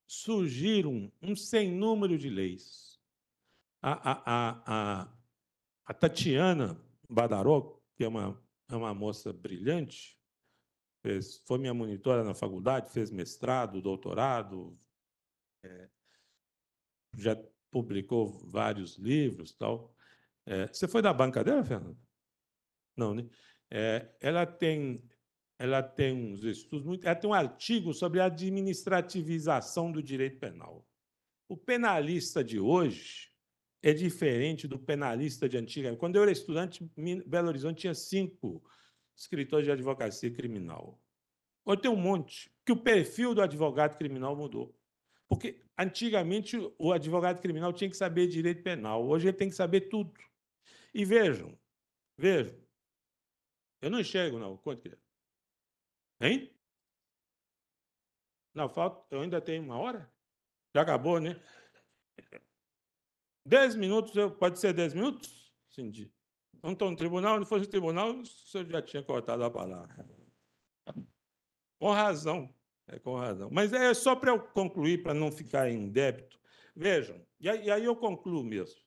Surgiram um sem número de leis a, a, a, a, Tatiana Badaró, que é uma, é uma moça brilhante, fez, foi minha monitora na faculdade, fez mestrado, doutorado, é, já publicou vários livros tal. É, você foi da banca dela, Fernando? Não, né? É, ela tem ela tem uns estudos muito, ela tem um artigo sobre a administrativização do direito penal. O penalista de hoje é diferente do penalista de antiga. Quando eu era estudante, Belo Horizonte tinha cinco escritórios de advocacia criminal. Hoje tem um monte, que o perfil do advogado criminal mudou. Porque antigamente o advogado criminal tinha que saber direito penal, hoje ele tem que saber tudo. E vejam, vejam, eu não enxergo, não, quanto que é? Hein? Não, falta, eu ainda tenho uma hora? Já acabou, né? 10 minutos, pode ser 10 minutos, Cindy? Não estou no tribunal, não fosse no tribunal, o senhor já tinha cortado a palavra. Com razão, é com razão. Mas é só para eu concluir, para não ficar em débito. Vejam, e aí eu concluo mesmo.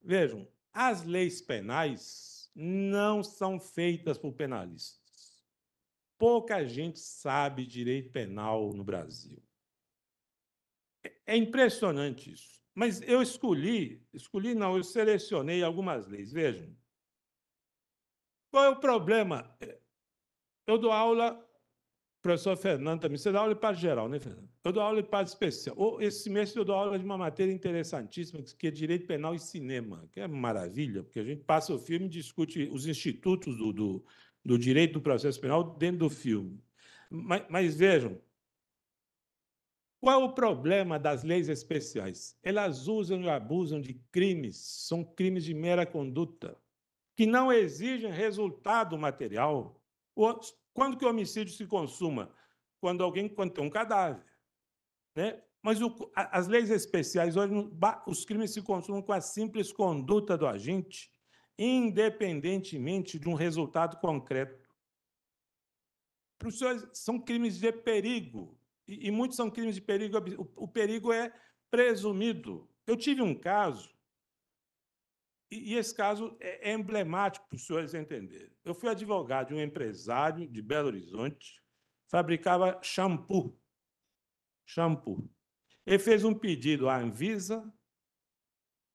Vejam, as leis penais não são feitas por penalistas. Pouca gente sabe direito penal no Brasil. É, é impressionante isso. Mas eu escolhi, escolhi não, eu selecionei algumas leis. Vejam. Qual é o problema? Eu dou aula, professor Fernando também, você dá aula para geral, né, Fernando? Eu dou aula para especial. Esse mês eu dou aula de uma matéria interessantíssima, que é Direito Penal e Cinema, que é maravilha, porque a gente passa o filme e discute os institutos do, do, do direito do processo penal dentro do filme. Mas, mas, vejam, qual é o problema das leis especiais? Elas usam e abusam de crimes, são crimes de mera conduta, que não exigem resultado material. Quando que o homicídio se consuma? Quando alguém quando tem um cadáver. Né? Mas o, as leis especiais, hoje, os crimes se consumam com a simples conduta do agente, independentemente de um resultado concreto. senhores, são crimes de perigo, e, e muitos são crimes de perigo. O, o perigo é presumido. Eu tive um caso, e, e esse caso é, é emblemático para os senhores entenderem. Eu fui advogado de um empresário de Belo Horizonte, fabricava shampoo. Shampoo. Ele fez um pedido à Anvisa,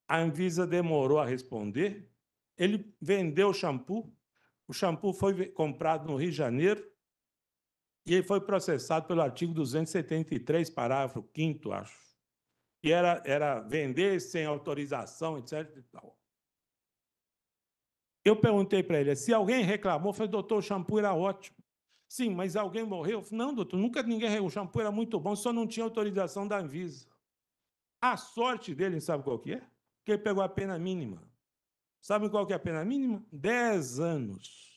a Anvisa demorou a responder. Ele vendeu o shampoo. O shampoo foi comprado no Rio de Janeiro e ele foi processado pelo artigo 273, parágrafo 5 acho, que era, era vender sem autorização, etc. E tal. Eu perguntei para ele, se alguém reclamou, foi doutor, o shampoo era ótimo. Sim, mas alguém morreu? não, doutor, nunca ninguém... O shampoo era muito bom, só não tinha autorização da Anvisa. A sorte dele, sabe qual que é? Que ele pegou a pena mínima. Sabe qual que é a pena mínima? 10 anos.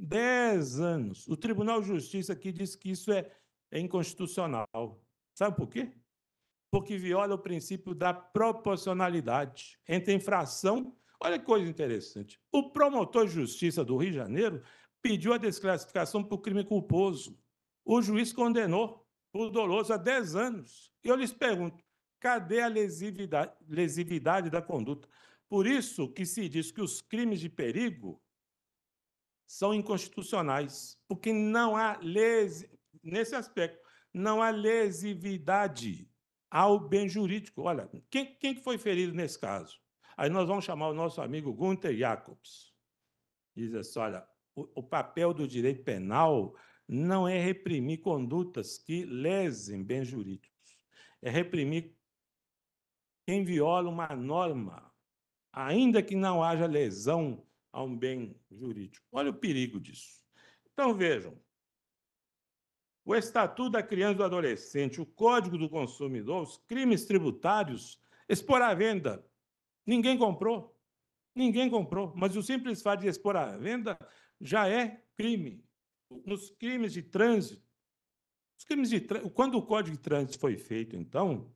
10 anos. O Tribunal de Justiça aqui disse que isso é, é inconstitucional. Sabe por quê? Porque viola o princípio da proporcionalidade entre infração. Olha que coisa interessante. O promotor de justiça do Rio de Janeiro pediu a desclassificação por crime culposo. O juiz condenou por doloso a 10 anos. E eu lhes pergunto: cadê a lesividade, lesividade da conduta? Por isso que se diz que os crimes de perigo são inconstitucionais, porque não há lesi... nesse aspecto, não há lesividade ao bem jurídico. Olha, quem, quem foi ferido nesse caso? Aí nós vamos chamar o nosso amigo Gunther Jacobs. Diz assim: olha, o, o papel do direito penal não é reprimir condutas que lesem bens jurídicos, é reprimir quem viola uma norma, ainda que não haja lesão a um bem jurídico. Olha o perigo disso. Então vejam, o Estatuto da Criança e do Adolescente, o Código do Consumidor, os crimes tributários, expor à venda. Ninguém comprou. Ninguém comprou. Mas o simples fato de expor à venda já é crime. Nos crimes de trânsito. Os crimes de Quando o Código de Trânsito foi feito, então,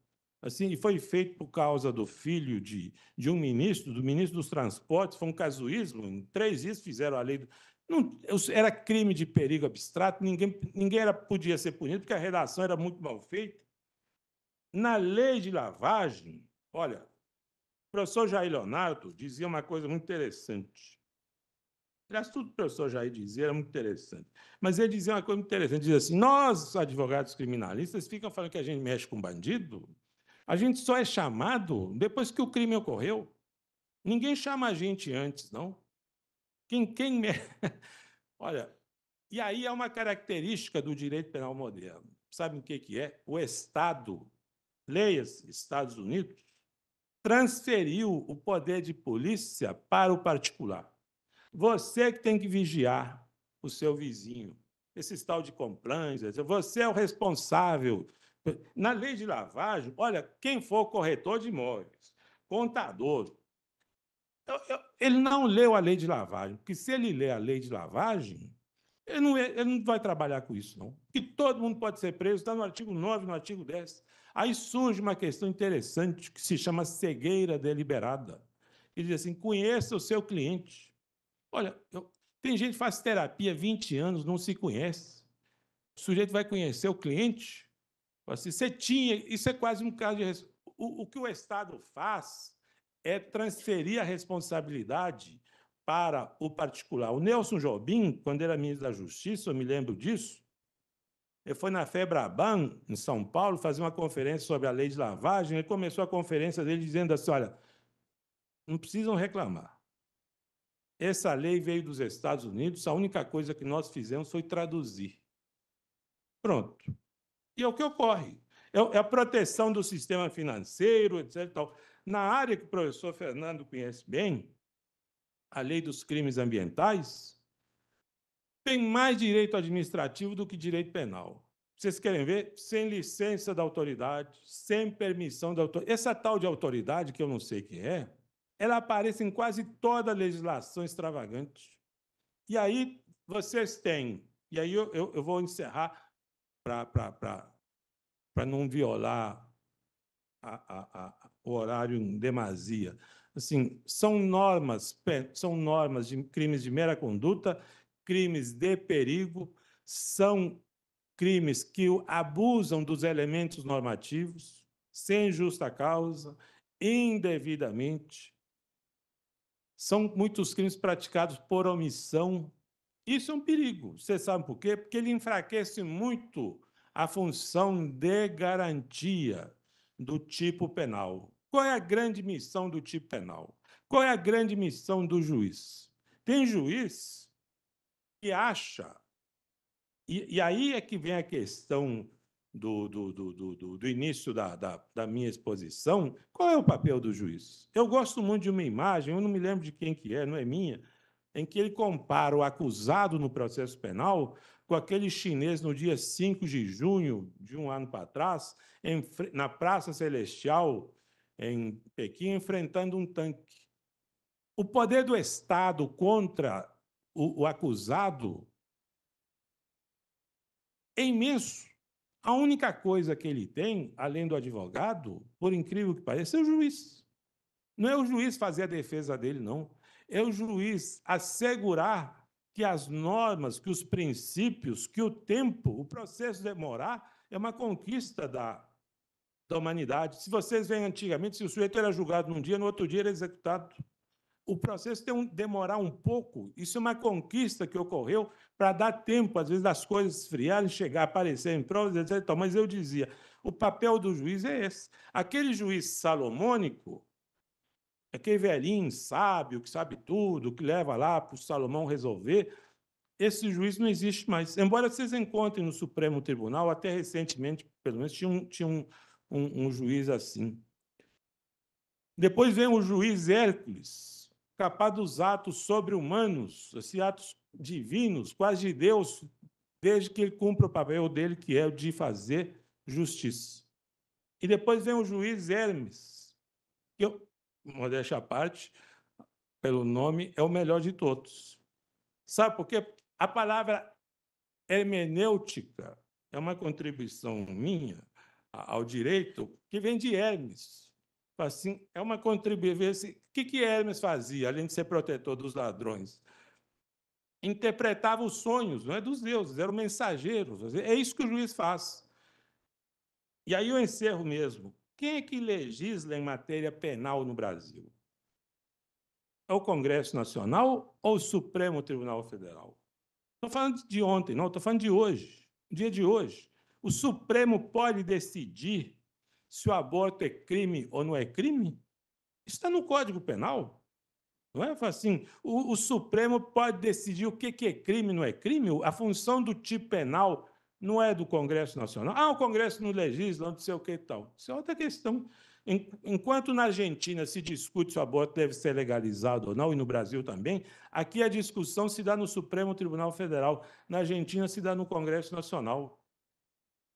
assim, e foi feito por causa do filho de, de um ministro, do ministro dos Transportes, foi um casuísmo, em três dias fizeram a lei. Do, não, era crime de perigo abstrato, ninguém, ninguém era, podia ser punido, porque a redação era muito mal feita. Na lei de lavagem, olha, o professor Jair Leonardo dizia uma coisa muito interessante. Aliás, tudo que o professor Jair dizia era muito interessante. Mas ele dizia uma coisa muito interessante: dizia assim, nós, advogados criminalistas, ficam falando que a gente mexe com bandido, a gente só é chamado depois que o crime ocorreu. Ninguém chama a gente antes, não. Quem, quem Olha, e aí é uma característica do direito penal moderno. Sabe o que, que é? O Estado, leia-se, Estados Unidos, transferiu o poder de polícia para o particular. Você que tem que vigiar o seu vizinho, esse tal de compliance, você é o responsável na lei de lavagem, olha, quem for corretor de imóveis, contador, ele não leu a lei de lavagem, porque se ele ler a lei de lavagem, ele não, é, ele não vai trabalhar com isso, não. Que todo mundo pode ser preso, está no artigo 9, no artigo 10. Aí surge uma questão interessante que se chama cegueira deliberada. Ele diz assim: conheça o seu cliente. Olha, eu, tem gente que faz terapia 20 anos, não se conhece. O sujeito vai conhecer o cliente? Assim, você tinha, isso é quase um caso de. O, o que o Estado faz é transferir a responsabilidade para o particular. O Nelson Jobim, quando era ministro da Justiça, eu me lembro disso, ele foi na Febraban, em São Paulo, fazer uma conferência sobre a lei de lavagem. Ele começou a conferência dele dizendo assim: olha, não precisam reclamar. Essa lei veio dos Estados Unidos, a única coisa que nós fizemos foi traduzir. Pronto. E é o que ocorre. É, é a proteção do sistema financeiro, etc. Tal. Na área que o professor Fernando conhece bem, a lei dos crimes ambientais, tem mais direito administrativo do que direito penal. Vocês querem ver? Sem licença da autoridade, sem permissão da autoridade. Essa tal de autoridade, que eu não sei quem é, ela aparece em quase toda a legislação extravagante. E aí vocês têm, e aí eu, eu, eu vou encerrar para não violar a, a, a, o horário em demasia. Assim, são normas, são normas de crimes de mera conduta, crimes de perigo, são crimes que abusam dos elementos normativos sem justa causa, indevidamente. São muitos crimes praticados por omissão, isso é um perigo. Você sabe por quê? Porque ele enfraquece muito a função de garantia do tipo penal. Qual é a grande missão do tipo penal? Qual é a grande missão do juiz? Tem juiz que acha, e, e aí é que vem a questão do, do, do, do, do início da, da, da, minha exposição, qual é o papel do juiz? Eu gosto muito de uma imagem, eu não me lembro de quem que é, não é minha, em que ele compara o acusado no processo penal com aquele chinês no dia 5 de junho de um ano para trás, em, na Praça Celestial, em Pequim, enfrentando um tanque. O poder do Estado contra o, o acusado é imenso. A única coisa que ele tem, além do advogado, por incrível que pareça, é o juiz. Não é o juiz fazer a defesa dele, não é o juiz assegurar que as normas, que os princípios, que o tempo, o processo demorar, é uma conquista da, da humanidade. Se vocês veem antigamente, se o sujeito era julgado num dia, no outro dia era é executado. O processo tem um, demorar um pouco. Isso é uma conquista que ocorreu para dar tempo, às vezes, das coisas esfriarem, chegar, aparecerem provas, etc. Mas eu dizia, o papel do juiz é esse. Aquele juiz salomônico, é aquele velhinho sábio, que sabe tudo, que leva lá para o Salomão resolver. Esse juiz não existe mais. Embora vocês encontrem no Supremo Tribunal, até recentemente, pelo menos, tinha um, tinha um, um, um juiz assim. Depois vem o juiz Hércules, capaz dos atos sobre-humanos, esses atos divinos, quase de Deus, desde que ele cumpra o papel dele, que é o de fazer justiça. E depois vem o juiz Hermes, que modéstia à parte, pelo nome, é o melhor de todos. Sabe por quê? A palavra hermenêutica é uma contribuição minha ao direito que vem de Hermes. Assim, é uma contribuição. Assim, o que, que Hermes fazia, além de ser protetor dos ladrões? Interpretava os sonhos, não é dos deuses, eram mensageiros. É isso que o juiz faz. E aí eu encerro mesmo quem é que legisla em matéria penal no Brasil? É o Congresso Nacional ou o Supremo Tribunal Federal? Estou falando de ontem, não, estou falando de hoje, dia de hoje. O Supremo pode decidir se o aborto é crime ou não é crime? Isso está no Código Penal. Não é assim? O, o Supremo pode decidir o que, que é crime e não é crime? A função do tipo penal não é do Congresso Nacional. Ah, o Congresso não legisla, não sei o que e tal. Isso é outra questão. Enquanto na Argentina se discute se o aborto deve ser legalizado ou não, e no Brasil também, aqui a discussão se dá no Supremo Tribunal Federal, na Argentina se dá no Congresso Nacional.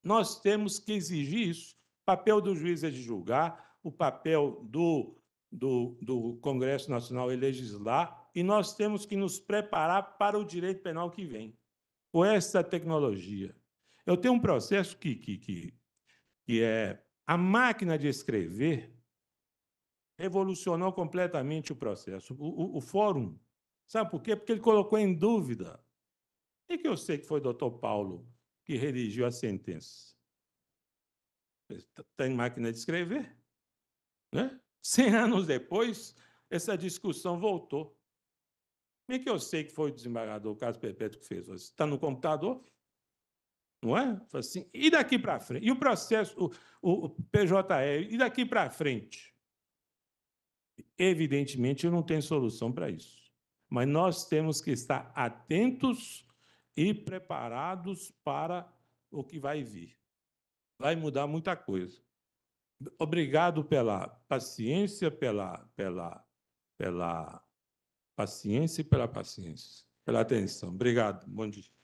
Nós temos que exigir isso. O papel do juiz é de julgar, o papel do, do, do Congresso Nacional é legislar, e nós temos que nos preparar para o direito penal que vem. Com essa tecnologia, eu tenho um processo que, que, que, que é a máquina de escrever revolucionou completamente o processo. O, o, o, fórum, sabe por quê? Porque ele colocou em dúvida. E que eu sei que foi o doutor Paulo que redigiu a sentença. Tem tá, tá máquina de escrever? Né? Cem anos depois, essa discussão voltou. E que eu sei que foi o desembargador Carlos Perpétuo que fez. Está no computador, não é? Assim, e daqui para frente? E o processo, o, o, o PJE, e daqui para frente? Evidentemente, eu não tenho solução para isso. Mas nós temos que estar atentos e preparados para o que vai vir. Vai mudar muita coisa. Obrigado pela paciência, pela, pela, pela paciência e pela paciência, pela atenção. Obrigado. Bom dia.